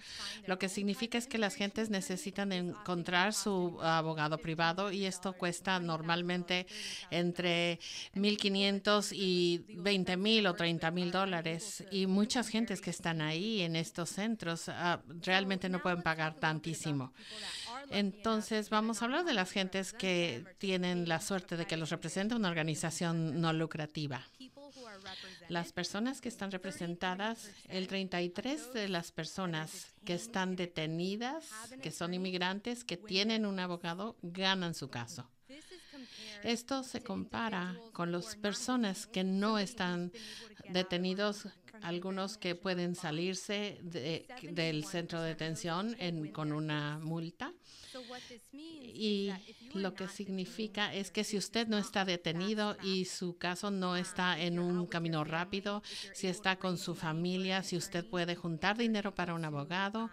Lo que significa es que las gentes necesitan encontrar su ah, abogado privado y esto cuesta normalmente entre 1.500 y 20.000 o 30.000 dólares. Y muchas gentes que están ahí en estos centros ah, realmente no pueden pagar tantísimo. Entonces, vamos a hablar de las gentes que tienen la suerte de que los represente una organización no lucrativa. Las personas que están representadas, el 33 de las personas que están detenidas, que son inmigrantes, que tienen un abogado, ganan su caso. Esto se compara con las personas que no están detenidos, algunos que pueden salirse del centro de detención con una multa. Y lo que significa es que si usted no está detenido y su caso no está en un camino rápido, si está con su familia, si usted puede juntar dinero para un abogado,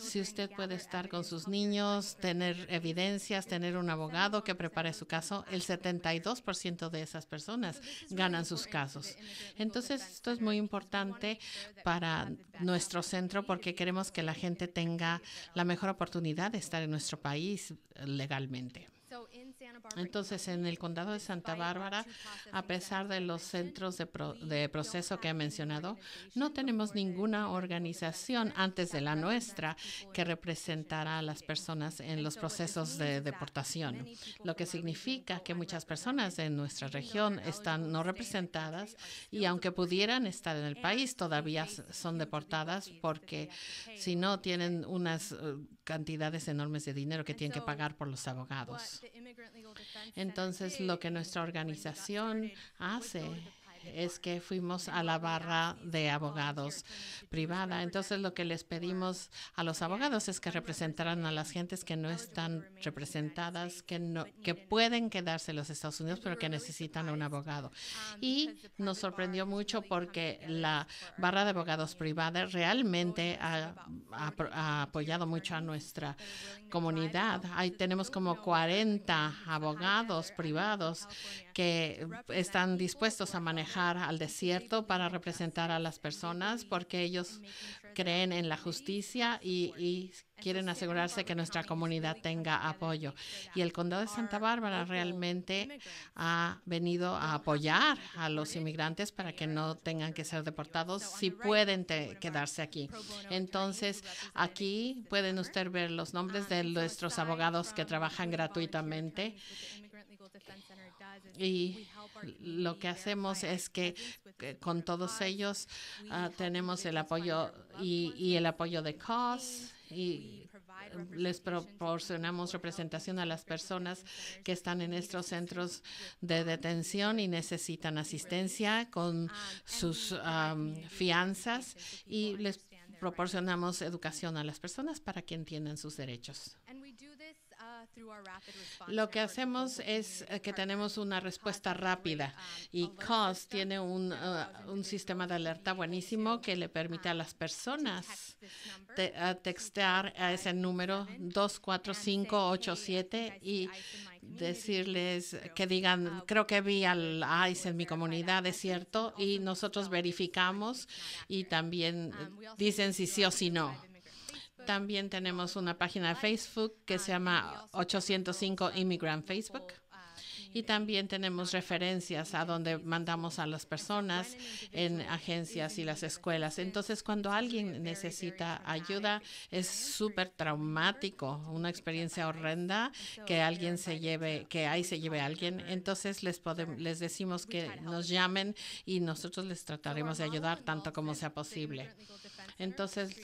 si usted puede estar con sus niños, tener evidencias, tener un abogado que prepare su caso, el 72% de esas personas ganan sus casos. Entonces, esto es muy importante para nuestro centro porque queremos que la gente tenga la mejor oportunidad de estar en nuestro país legalmente. Entonces, en el condado de Santa Bárbara, a pesar de los centros de, proceso que he mencionado, no tenemos ninguna organización antes de la nuestra que representará a las personas en los procesos de deportación, lo que significa que muchas personas en nuestra región están no representadas y aunque pudieran estar en el país, todavía son deportadas porque si no tienen unas eh, cantidades enormes de dinero que tienen que pagar por los abogados. Entonces, lo que nuestra organización hace es que fuimos a la barra de abogados privada. Entonces lo que les pedimos a los abogados es que representaran a las gentes que no están representadas, que no que pueden quedarse en los Estados Unidos, pero que necesitan un abogado. Y nos sorprendió mucho porque la barra de abogados privada realmente ha, ha apoyado mucho a nuestra comunidad. Ahí tenemos como 40 abogados privados que están dispuestos a manejar al desierto para representar a las personas porque ellos creen en la justicia y, quieren asegurarse que nuestra comunidad tenga apoyo. Y el condado de Santa Bárbara realmente ha venido a apoyar a los inmigrantes para que no tengan que ser deportados si pueden quedarse aquí. Entonces, aquí pueden usted ver los nombres de nuestros abogados que trabajan gratuitamente y lo que hacemos es que con todos ellos ah, tenemos el apoyo y, el apoyo de COS y les proporcionamos representación a las personas que están en estos centros de detención y necesitan asistencia con sus fianzas y les proporcionamos educación a las personas para que entiendan sus derechos. Uh, Lo que hacemos es eh, que tenemos una respuesta rápida um, y COS tiene un, uh, sistema de alerta buenísimo que le permite a um, las personas textar a textear a ese número 24587 y decirles que digan, uh, creo que vi al ICE en mi comunidad, es cierto, y nosotros verificamos y también um, dicen si sí o si no. También tenemos una página de Facebook que se llama 805 Immigrant Facebook. Y también tenemos referencias a donde mandamos a las personas en agencias y las escuelas. Entonces, cuando alguien necesita ayuda, es súper traumático, una experiencia horrenda que alguien se lleve, que ahí se lleve a alguien. Entonces, les, podemos, les decimos que nos llamen y nosotros les trataremos de ayudar tanto como sea posible. Entonces,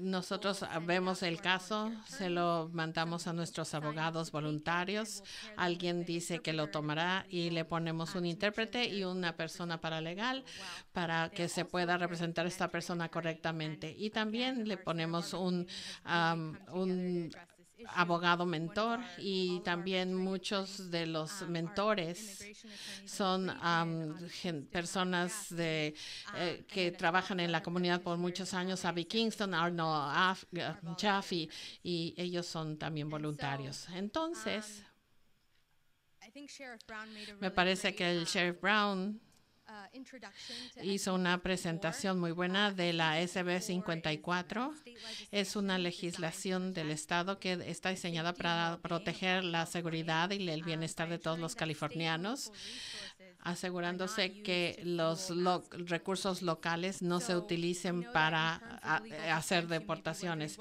nosotros vemos el caso, se lo mandamos a nuestros abogados voluntarios. Alguien dice que lo tomará y le ponemos un intérprete y una persona paralegal para que se pueda representar a esta persona correctamente. Y también le ponemos un, un abogado mentor y también muchos de los mentores son personas de, eh, que trabajan en la comunidad por muchos años, Abby Kingston, Arno y ellos son también voluntarios. Entonces, me parece que el sheriff Brown Uh, hizo una presentación muy uh, buena de la SB 54. Es una legislación del Estado que está diseñada para proteger la seguridad y el uh, bienestar de todos los californianos asegurándose que los recursos locales no se utilicen para hacer deportaciones.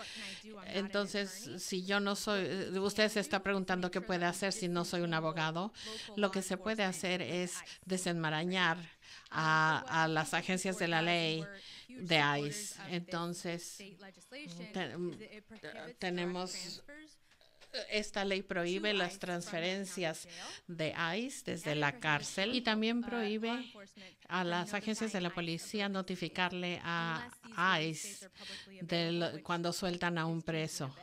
Entonces, si yo no soy, eh, usted se está preguntando qué puede hacer si no soy un abogado, lo que se puede hacer es desenmarañar a, las agencias de la ley de ICE. Entonces, mm, tenemos esta ley prohíbe las transferencias de ICE desde la cárcel y también prohíbe a las agencias de la policía notificarle a ICE cuando sueltan a un preso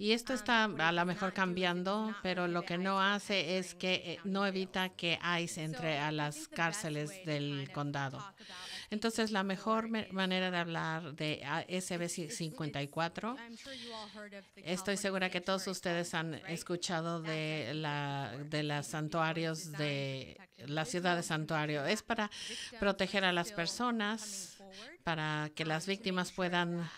y esto ah, está a lo mejor cambiando, pero lo que no hace es que eh, no evita que ICE entre a las cárceles del condado. Entonces, la mejor manera de hablar de SB 54, estoy segura que todos ustedes han escuchado de la de los santuarios de la ciudad de santuario. Es para proteger a las personas, para que las víctimas puedan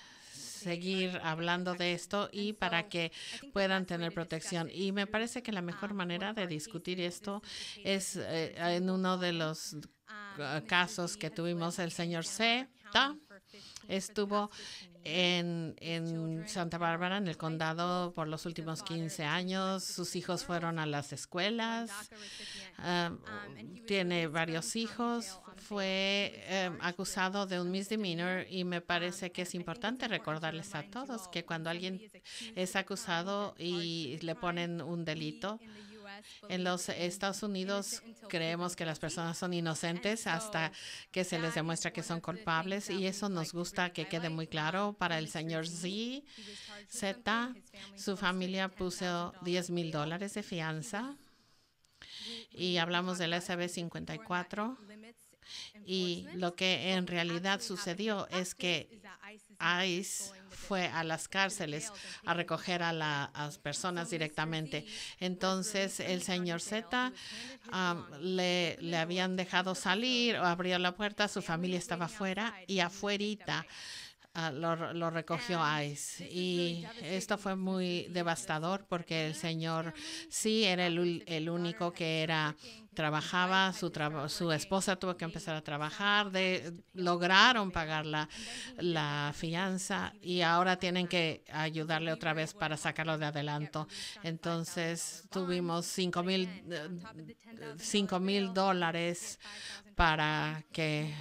seguir hablando de esto y para que puedan tener protección. Y me parece que la uh, mejor manera de discutir esto es eh, en uno de los uh, uh, casos que tuvimos el señor C. estuvo en, Santa Bárbara, en el condado, por los últimos 15 años. Sus hijos fueron a las escuelas. Ah, um, tiene varios hijos. Fue em, acusado de un misdemeanor y me um, parece que es importante recordarles a todos que cuando alguien es um, acusado y le ponen un delito, en los Estados Unidos creemos que las personas son inocentes hasta que se les demuestra que son culpables y eso nos gusta que quede muy claro para el señor Z. Z su familia puso 10 mil dólares de fianza y hablamos del SB 54. Y lo que en realidad sucedió es que ICE fue a las cárceles a recoger a, las personas directamente. Entonces el señor Z le, le habían dejado salir o abrió la puerta, su familia estaba afuera y afuerita Ah, lo, recogió ICE. Y esto fue muy devastador porque el señor sí era el, el único que era trabajaba, su, trabajo su esposa tuvo que empezar a trabajar, de, lograron pagar la, la fianza y ahora tienen que ayudarle otra vez para sacarlo de adelanto. Entonces tuvimos cinco mil dólares para que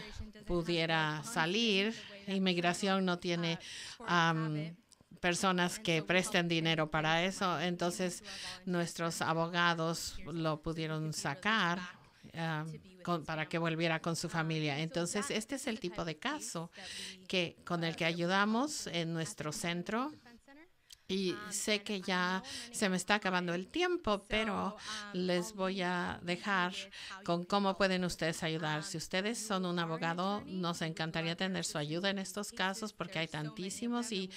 pudiera salir inmigración no tiene personas que presten dinero para eso. Entonces, nuestros abogados lo pudieron sacar para que volviera con su familia. Entonces, este es el tipo de caso que, con el que ayudamos en nuestro centro y sé que ya se me está acabando el tiempo, pero les voy a dejar con cómo pueden ustedes ayudar. Si ustedes son un abogado, nos encantaría tener su ayuda en estos casos porque hay tantísimos y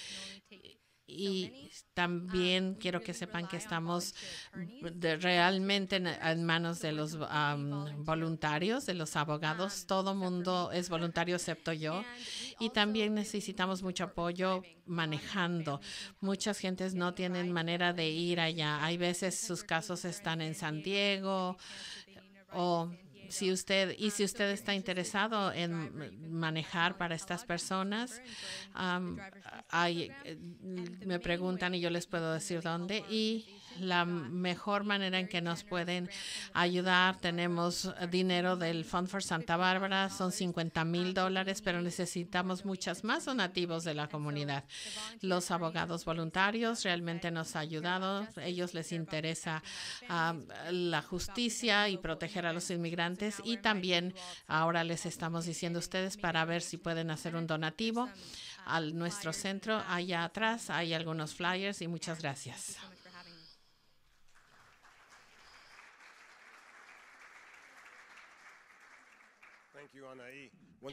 y también ah, quiero que sepan que estamos realmente en, manos de los voluntarios, de los abogados. Ah, Todo mundo es voluntario excepto yo. Y también necesitamos mucho apoyo manejando. Muchas gentes no tienen manera de ir allá. Hay veces sus casos están en San Diego o si usted, y si usted está interesado en manejar para estas personas, eh, me preguntan y yo les puedo decir dónde. Y la mejor manera en que nos pueden ayudar. Tenemos dinero del Fund for Santa Bárbara, son 50 mil dólares, pero necesitamos muchas más donativos de la comunidad. Los abogados voluntarios realmente nos han ayudado. Ellos les interesa la justicia y proteger a los inmigrantes. Y también ahora les estamos diciendo a ustedes para ver si pueden hacer un donativo al nuestro centro. Allá atrás hay algunos flyers y muchas gracias.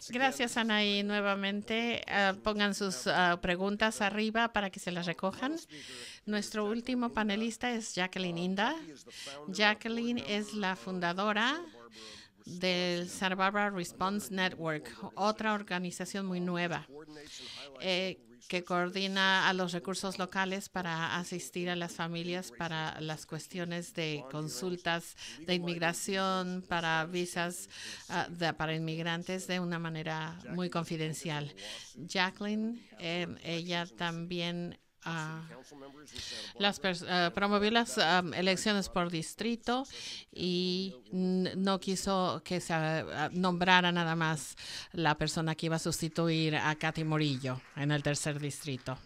Gracias, Anaí, nuevamente. Ah, pongan sus ah, preguntas arriba para que se las recojan. Nuestro último panelista es uh, Jacqueline Inda. Jacqueline es la fundadora del Barbara Response Network, otra organización muy nueva que coordina a los recursos locales para asistir a las familias para las cuestiones de consultas de inmigración, para visas ah, para inmigrantes de una manera muy confidencial. Jacqueline, em, ella también Ah, las ah, promovió las ah, elecciones por distrito y no quiso que se nombrara nada más la persona que iba a sustituir a Katy Murillo en el tercer distrito.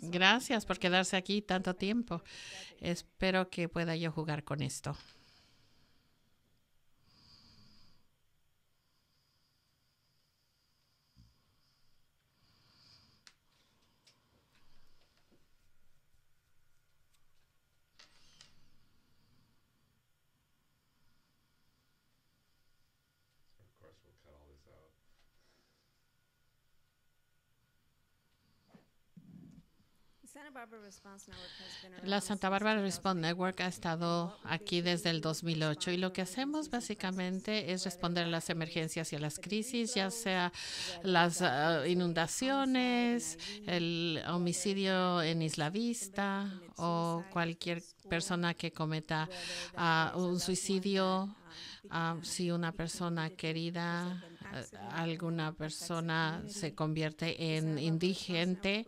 Gracias por quedarse aquí tanto tiempo. Espero que pueda yo jugar con esto. La Santa Bárbara Response Network ha estado aquí desde el 2008 y lo que hacemos básicamente es responder a las emergencias y a las crisis, ya sea las ah, inundaciones, el homicidio en Isla Vista o cualquier persona que cometa ah, un suicidio ah, si una persona querida, alguna persona se convierte en indigente,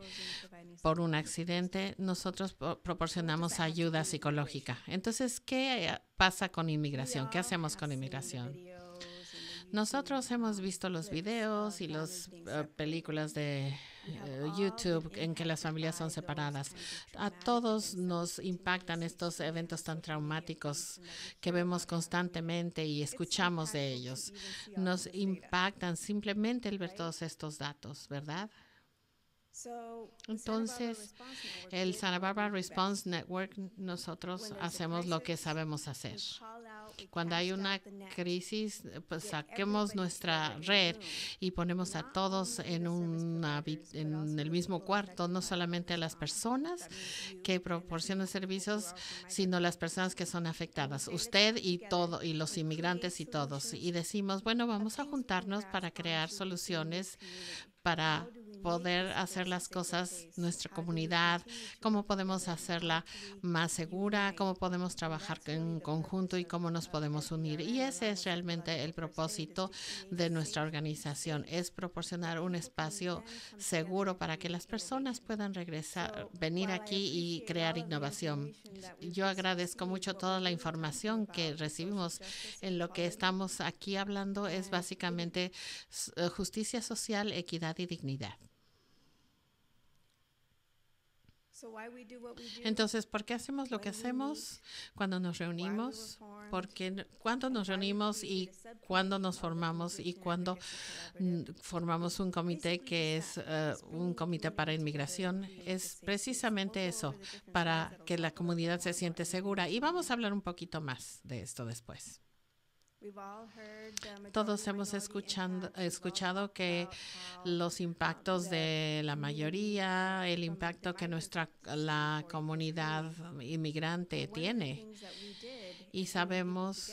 por un accidente, nosotros proporcionamos ayuda psicológica. Entonces, ¿qué eh, pasa con inmigración? ¿Qué hacemos con inmigración? Nosotros hemos visto los videos y las eh, películas de eh, YouTube en que las familias son separadas. A todos nos impactan estos eventos tan traumáticos que vemos constantemente y escuchamos de ellos. Nos impactan simplemente el ver todos estos datos, ¿verdad? Entonces, el Santa Barbara Response Network, nosotros hacemos lo que sabemos hacer. Cuando hay una crisis, pues saquemos nuestra red y ponemos a todos en, una, en el mismo cuarto, no solamente a las personas que proporcionan servicios, sino las personas que son afectadas, usted y todo, y los inmigrantes y todos. Y decimos, bueno, vamos a juntarnos para crear soluciones para poder hacer las cosas, nuestra comunidad, cómo podemos hacerla más segura, cómo podemos trabajar en conjunto y cómo nos podemos unir. Y ese es realmente el propósito de nuestra organización, es proporcionar un espacio seguro para que las personas puedan regresar, venir aquí y crear innovación. Yo agradezco mucho toda la información que recibimos. En lo que estamos aquí hablando es básicamente eh, justicia social, equidad y dignidad. Entonces, ¿por qué hacemos lo que hacemos cuando nos reunimos? Porque cuando nos reunimos y cuando nos formamos y cuando formamos un comité que es eh, un comité para inmigración, es precisamente eso, para que la comunidad se siente segura. Y vamos a hablar un poquito más de esto después. Todos hemos escuchado que los impactos de la mayoría, el impacto que nuestra la comunidad inmigrante tiene. Y sabemos,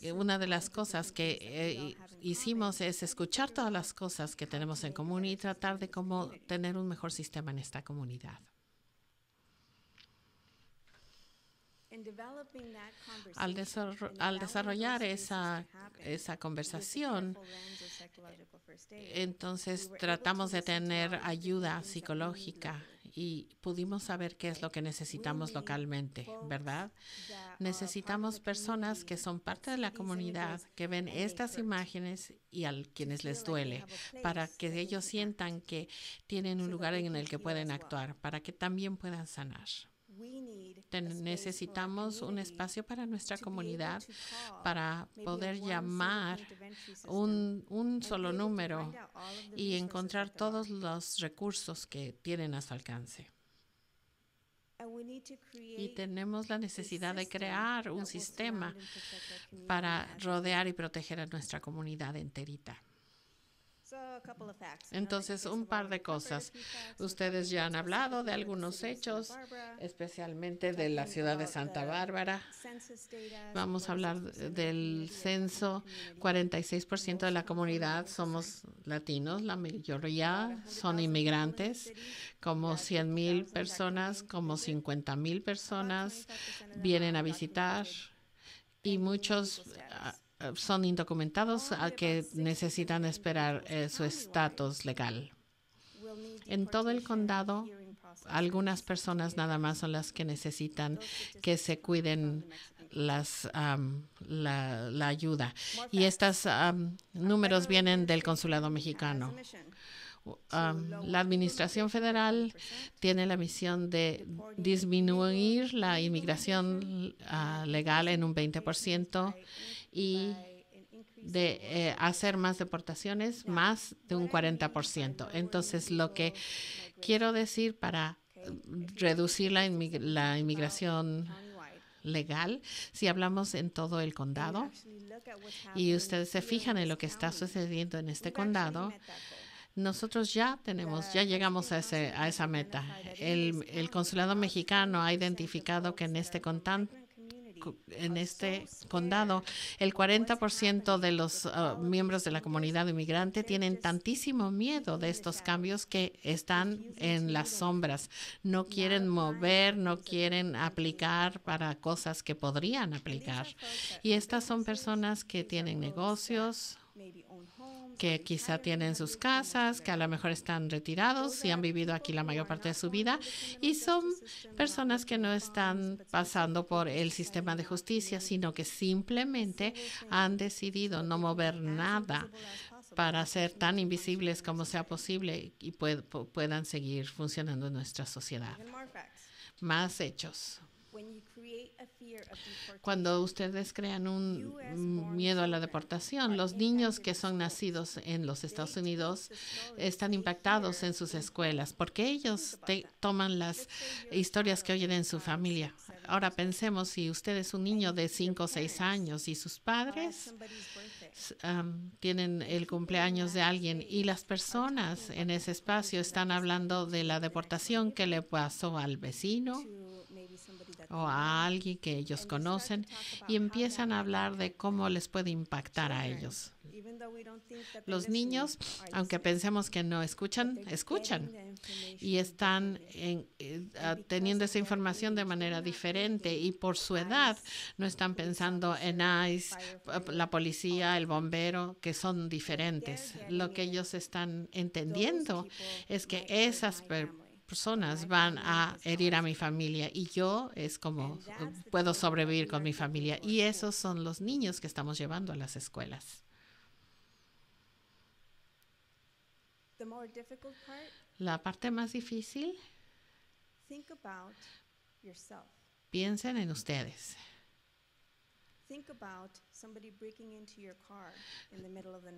que una de las cosas que eh, hicimos es escuchar todas las cosas que tenemos en común y tratar de cómo tener un mejor sistema en esta comunidad. Al, desarrollar esa, esa conversación, entonces tratamos de tener ayuda psicológica y pudimos saber qué es lo que necesitamos localmente, ¿verdad? Necesitamos personas que son parte de la comunidad, que ven estas imágenes y a quienes les duele, para que ellos sientan que tienen un lugar en el que pueden actuar, para que también puedan sanar necesitamos un espacio para nuestra comunidad para poder llamar un, solo número y encontrar todos los recursos que tienen a su alcance. Y tenemos la necesidad de crear un sistema para rodear y proteger a nuestra comunidad enterita. Entonces, un par de cosas. Ustedes ya han hablado de algunos hechos, especialmente de la ciudad de Santa Bárbara. Vamos a hablar del censo. 46% de la comunidad somos latinos, la mayoría son inmigrantes, como 100,000 personas, como 50,000 personas vienen a visitar y muchos eh, son indocumentados a que necesitan esperar eh, su estatus legal. En todo el condado, algunas personas nada más son las que necesitan que se cuiden las la, ayuda. Y estos números vienen del consulado mexicano. la administración federal tiene la misión de disminuir la inmigración ah, legal en un 20% y de eh, hacer más deportaciones, más de un 40%. Entonces, lo que quiero decir para mm, reducir la, inmigración legal, si hablamos en todo el condado y ustedes se fijan en lo que está sucediendo en este condado, nosotros ya tenemos, ya llegamos a, ese, a esa meta. El, el consulado mexicano ha identificado que en este contante en este condado, el 40% de los ah, miembros de la comunidad inmigrante tienen tantísimo miedo de estos cambios que están en las sombras. No quieren mover, no quieren aplicar para cosas que podrían aplicar. Y estas son personas que tienen negocios, que quizá tienen sus casas, que a lo mejor están retirados y han vivido aquí la mayor parte de su vida, y son personas que no están pasando por el sistema de justicia, sino que simplemente han decidido no mover nada para ser tan invisibles como sea posible y puedan seguir funcionando en nuestra sociedad. Más hechos. Cuando ustedes crean un miedo a la deportación, los niños que son nacidos en los Estados Unidos están impactados en sus escuelas porque ellos toman las historias que oyen en su familia. Ahora pensemos si usted es un niño de cinco o seis años y sus padres tienen el cumpleaños de alguien y las personas en ese espacio están hablando de la deportación que le pasó al vecino o a alguien que ellos conocen y empiezan a hablar de cómo les puede impactar a ellos. Los niños, aunque pensemos que no escuchan, escuchan y están eh, ah, teniendo esa información de manera diferente y por su edad no uh, están pensando en ICE, la policía, el bombero, que son diferentes. Lo que ellos están entendiendo es que esas personas personas van a herir a mi familia y yo es como eh, puedo sobrevivir con mi familia. Y esos son los niños que estamos llevando a las escuelas. La parte más difícil, piensen en ustedes.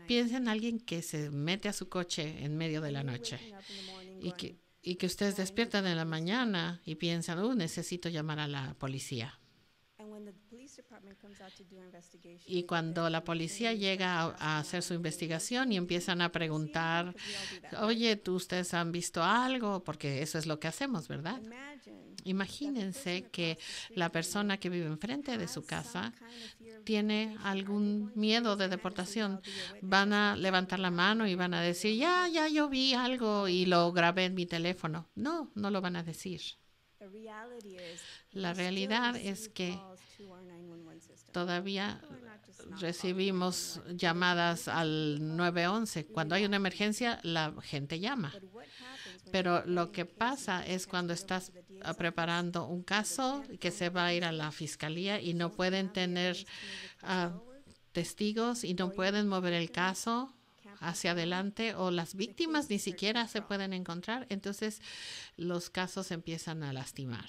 Piensen en alguien que se mete a su coche en medio de la noche y que y que ustedes despiertan en la mañana y piensan, oh, necesito llamar a la policía. Y cuando la policía llega a, hacer su investigación y empiezan a preguntar, oye, ¿tú ustedes han visto algo? Porque eso es lo que hacemos, ¿verdad? Imagínense que la persona que vive enfrente de su casa tiene algún miedo de deportación. Van a levantar la mano y van a decir, ya, ya, yo vi algo y lo grabé en mi teléfono. No, no lo van a decir. La realidad es que todavía recibimos llamadas al 911. Cuando hay una emergencia, la gente llama. Pero lo que pasa es cuando estás ah, preparando un caso que se va a ir a la fiscalía y no pueden tener ah, testigos y no pueden mover el caso hacia adelante o las víctimas ni siquiera se pueden encontrar, entonces los casos empiezan a lastimar.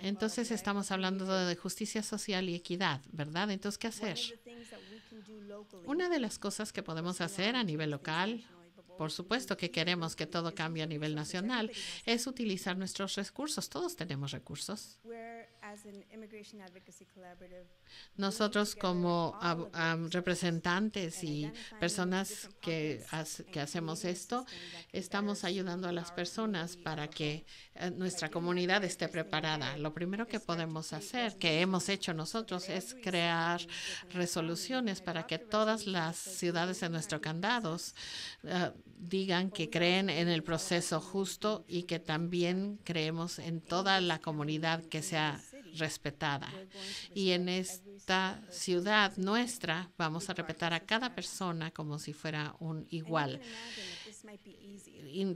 Entonces estamos hablando de justicia social y equidad, ¿verdad? Entonces, ¿qué hacer? Una de las cosas que podemos hacer a nivel local por supuesto que queremos que todo cambie a nivel nacional, es utilizar nuestros recursos. Todos tenemos recursos. Nosotros como representantes y personas que, que hacemos esto, estamos ayudando a las personas para que eh, nuestra comunidad esté preparada. Lo primero que podemos hacer, que hemos hecho nosotros, es crear resoluciones para que todas las ciudades en nuestro candado. Eh, digan que creen en el proceso justo y que también creemos en toda la comunidad que sea respetada. Y en esta ciudad nuestra vamos a respetar a cada persona como si fuera un igual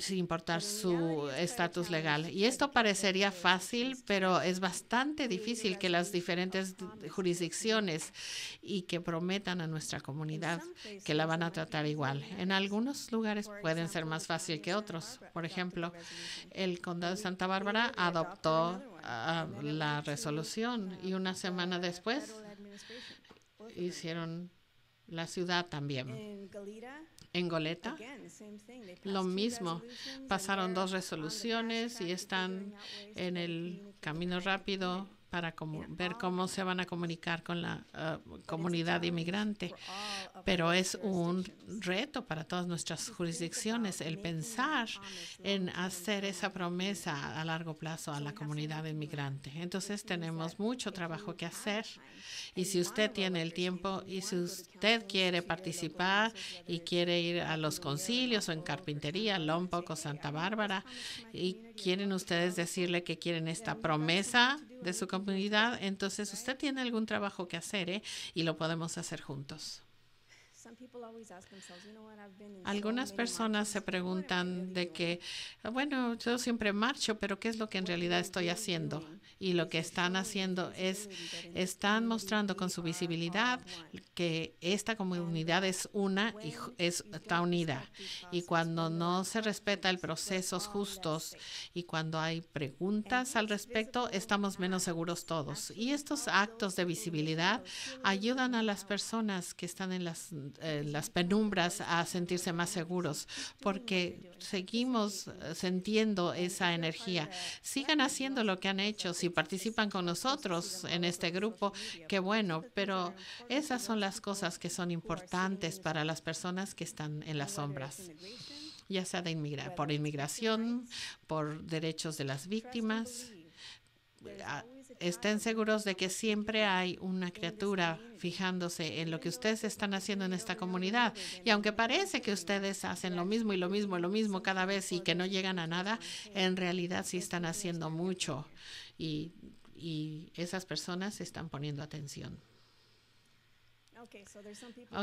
sin importar su estatus legal. Y esto parecería fácil, pero es bastante difícil que las diferentes jurisdicciones y que prometan a nuestra comunidad que la van a tratar igual. En algunos lugares pueden ser más fácil que otros. Por ejemplo, el condado de Santa Bárbara adoptó ah, la resolución y una semana después hicieron la ciudad también en Goleta. Lo mismo, pasaron dos resoluciones y están en el camino rápido para ver cómo se van a comunicar con la uh, comunidad inmigrante. Pero es un reto para todas nuestras jurisdicciones el pensar en hacer esa promesa a largo plazo a la comunidad inmigrante. Entonces tenemos mucho trabajo que hacer y si usted tiene el tiempo y si usted quiere participar y quiere ir a los concilios o en carpintería, Lompoc o Santa Bárbara y quieren ustedes decirle que quieren esta promesa de su comunidad. Entonces usted tiene algún trabajo que hacer ¿eh? y lo podemos hacer juntos. Algunas personas se preguntan de que, ah, bueno, yo siempre marcho, pero ¿qué es lo que en realidad estoy haciendo? Y lo que están haciendo es, están mostrando con su visibilidad que esta comunidad es una y está unida. Y cuando no se respeta el procesos justos y cuando hay preguntas al respecto, estamos menos seguros todos. Y estos actos de visibilidad ayudan a las personas que están en las eh, las penumbras a sentirse más seguros, porque seguimos eh, sintiendo esa energía. Sigan haciendo lo que han hecho, si participan con nosotros en este grupo, qué bueno, pero esas son las cosas que son importantes para las personas que están en las sombras ya sea de inmigra por inmigración, por derechos de las víctimas, estén seguros de que siempre hay una criatura fijándose en lo que ustedes están haciendo en esta comunidad. Y aunque parece que ustedes hacen lo mismo y lo mismo y lo mismo cada vez y que no llegan a nada, en realidad sí están haciendo mucho. Y, y esas personas están poniendo atención.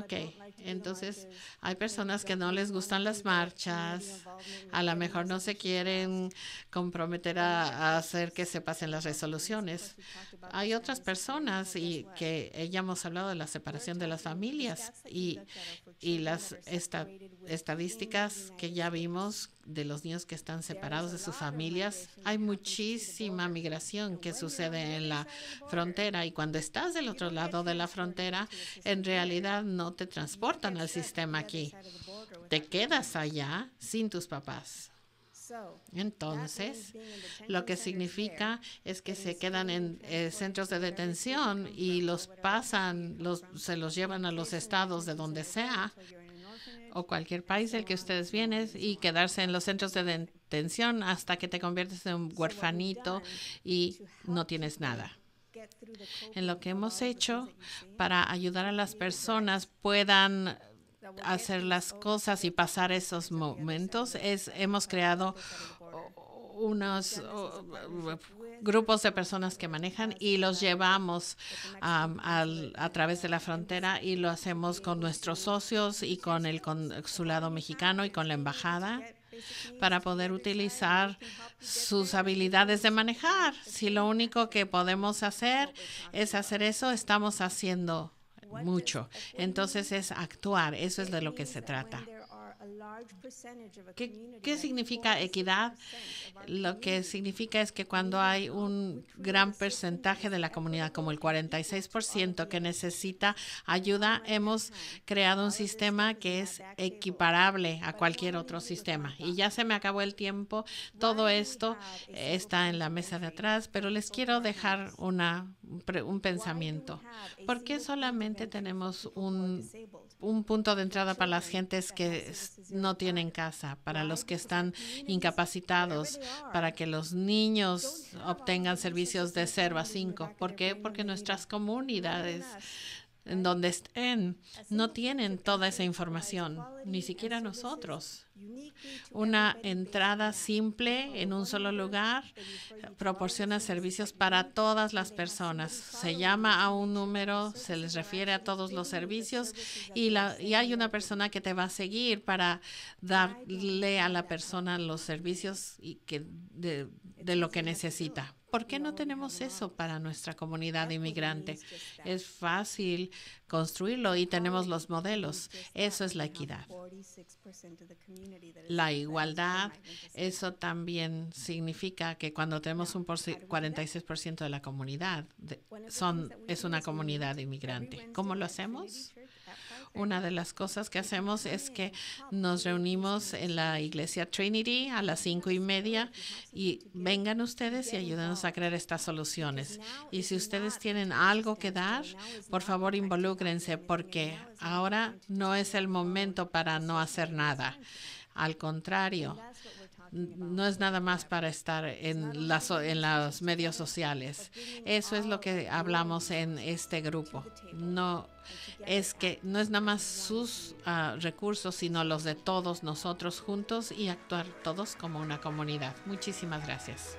Ok, entonces hay personas que no les gustan las marchas, a lo mejor no se quieren comprometer a, hacer que se pasen las resoluciones. Hay otras personas y que ya hemos hablado de la separación de las familias y, las esta, estadísticas que ya vimos de los niños que están separados de sus familias. Hay muchísima migración que sucede en la frontera y cuando estás del otro lado de la frontera, en realidad no te transportan al sistema aquí. Te quedas allá sin tus papás. Entonces, lo que significa es que se quedan en eh, centros de detención y los pasan, se los llevan a los estados de donde sea o cualquier país del que ustedes vienen y quedarse en los centros de detención hasta que te conviertes en un huerfanito y no tienes nada en lo que hemos hecho para ayudar a las personas puedan hacer las cosas y pasar esos momentos es hemos creado unos uh, grupos de personas que manejan y los llevamos um, a través de la frontera y lo hacemos con nuestros socios y con el consulado mexicano y con la embajada para poder utilizar sus habilidades de manejar. Si lo único que podemos hacer es hacer eso, estamos haciendo mucho. Entonces es actuar, eso es de lo que se trata. ¿Qué, significa equidad? Lo que significa es que cuando hay un gran porcentaje de la comunidad, como el 46% que necesita ayuda, hemos creado un sistema que es equiparable a cualquier otro sistema. Y ya se me acabó el tiempo. Todo esto está en la mesa de atrás, pero les quiero dejar una, un pensamiento. ¿Por qué solamente tenemos un punto de entrada para las gentes que no tienen casa, para los que están incapacitados, para que los niños obtengan servicios de 0 a 5. ¿Por qué? Porque nuestras comunidades en donde estén, no tienen toda esa información, ni siquiera nosotros. Una entrada simple en un solo lugar eh, proporciona servicios para todas las personas. Se llama a un número, se les refiere a todos los servicios y, hay una persona que te va a seguir para darle a la persona los servicios y de lo que necesita. ¿Por qué no tenemos eso para nuestra comunidad inmigrante? Es fácil construirlo y tenemos los modelos. Eso es la equidad. La igualdad, eso también significa que cuando tenemos un 46% de la comunidad, son, es una comunidad inmigrante. ¿Cómo lo hacemos? Una de las cosas que hacemos es que nos reunimos en la iglesia Trinity a las cinco y media y vengan ustedes y ayúdenos a crear estas soluciones. Y si ustedes tienen algo que dar, por favor involúcrense porque ahora no es el momento para no hacer nada. Al contrario, no es nada más para estar en, las, en los medios sociales. Eso es lo que hablamos en este grupo. No es que no es nada más sus ah, recursos, sino los de todos nosotros juntos y actuar todos como una comunidad. Muchísimas gracias.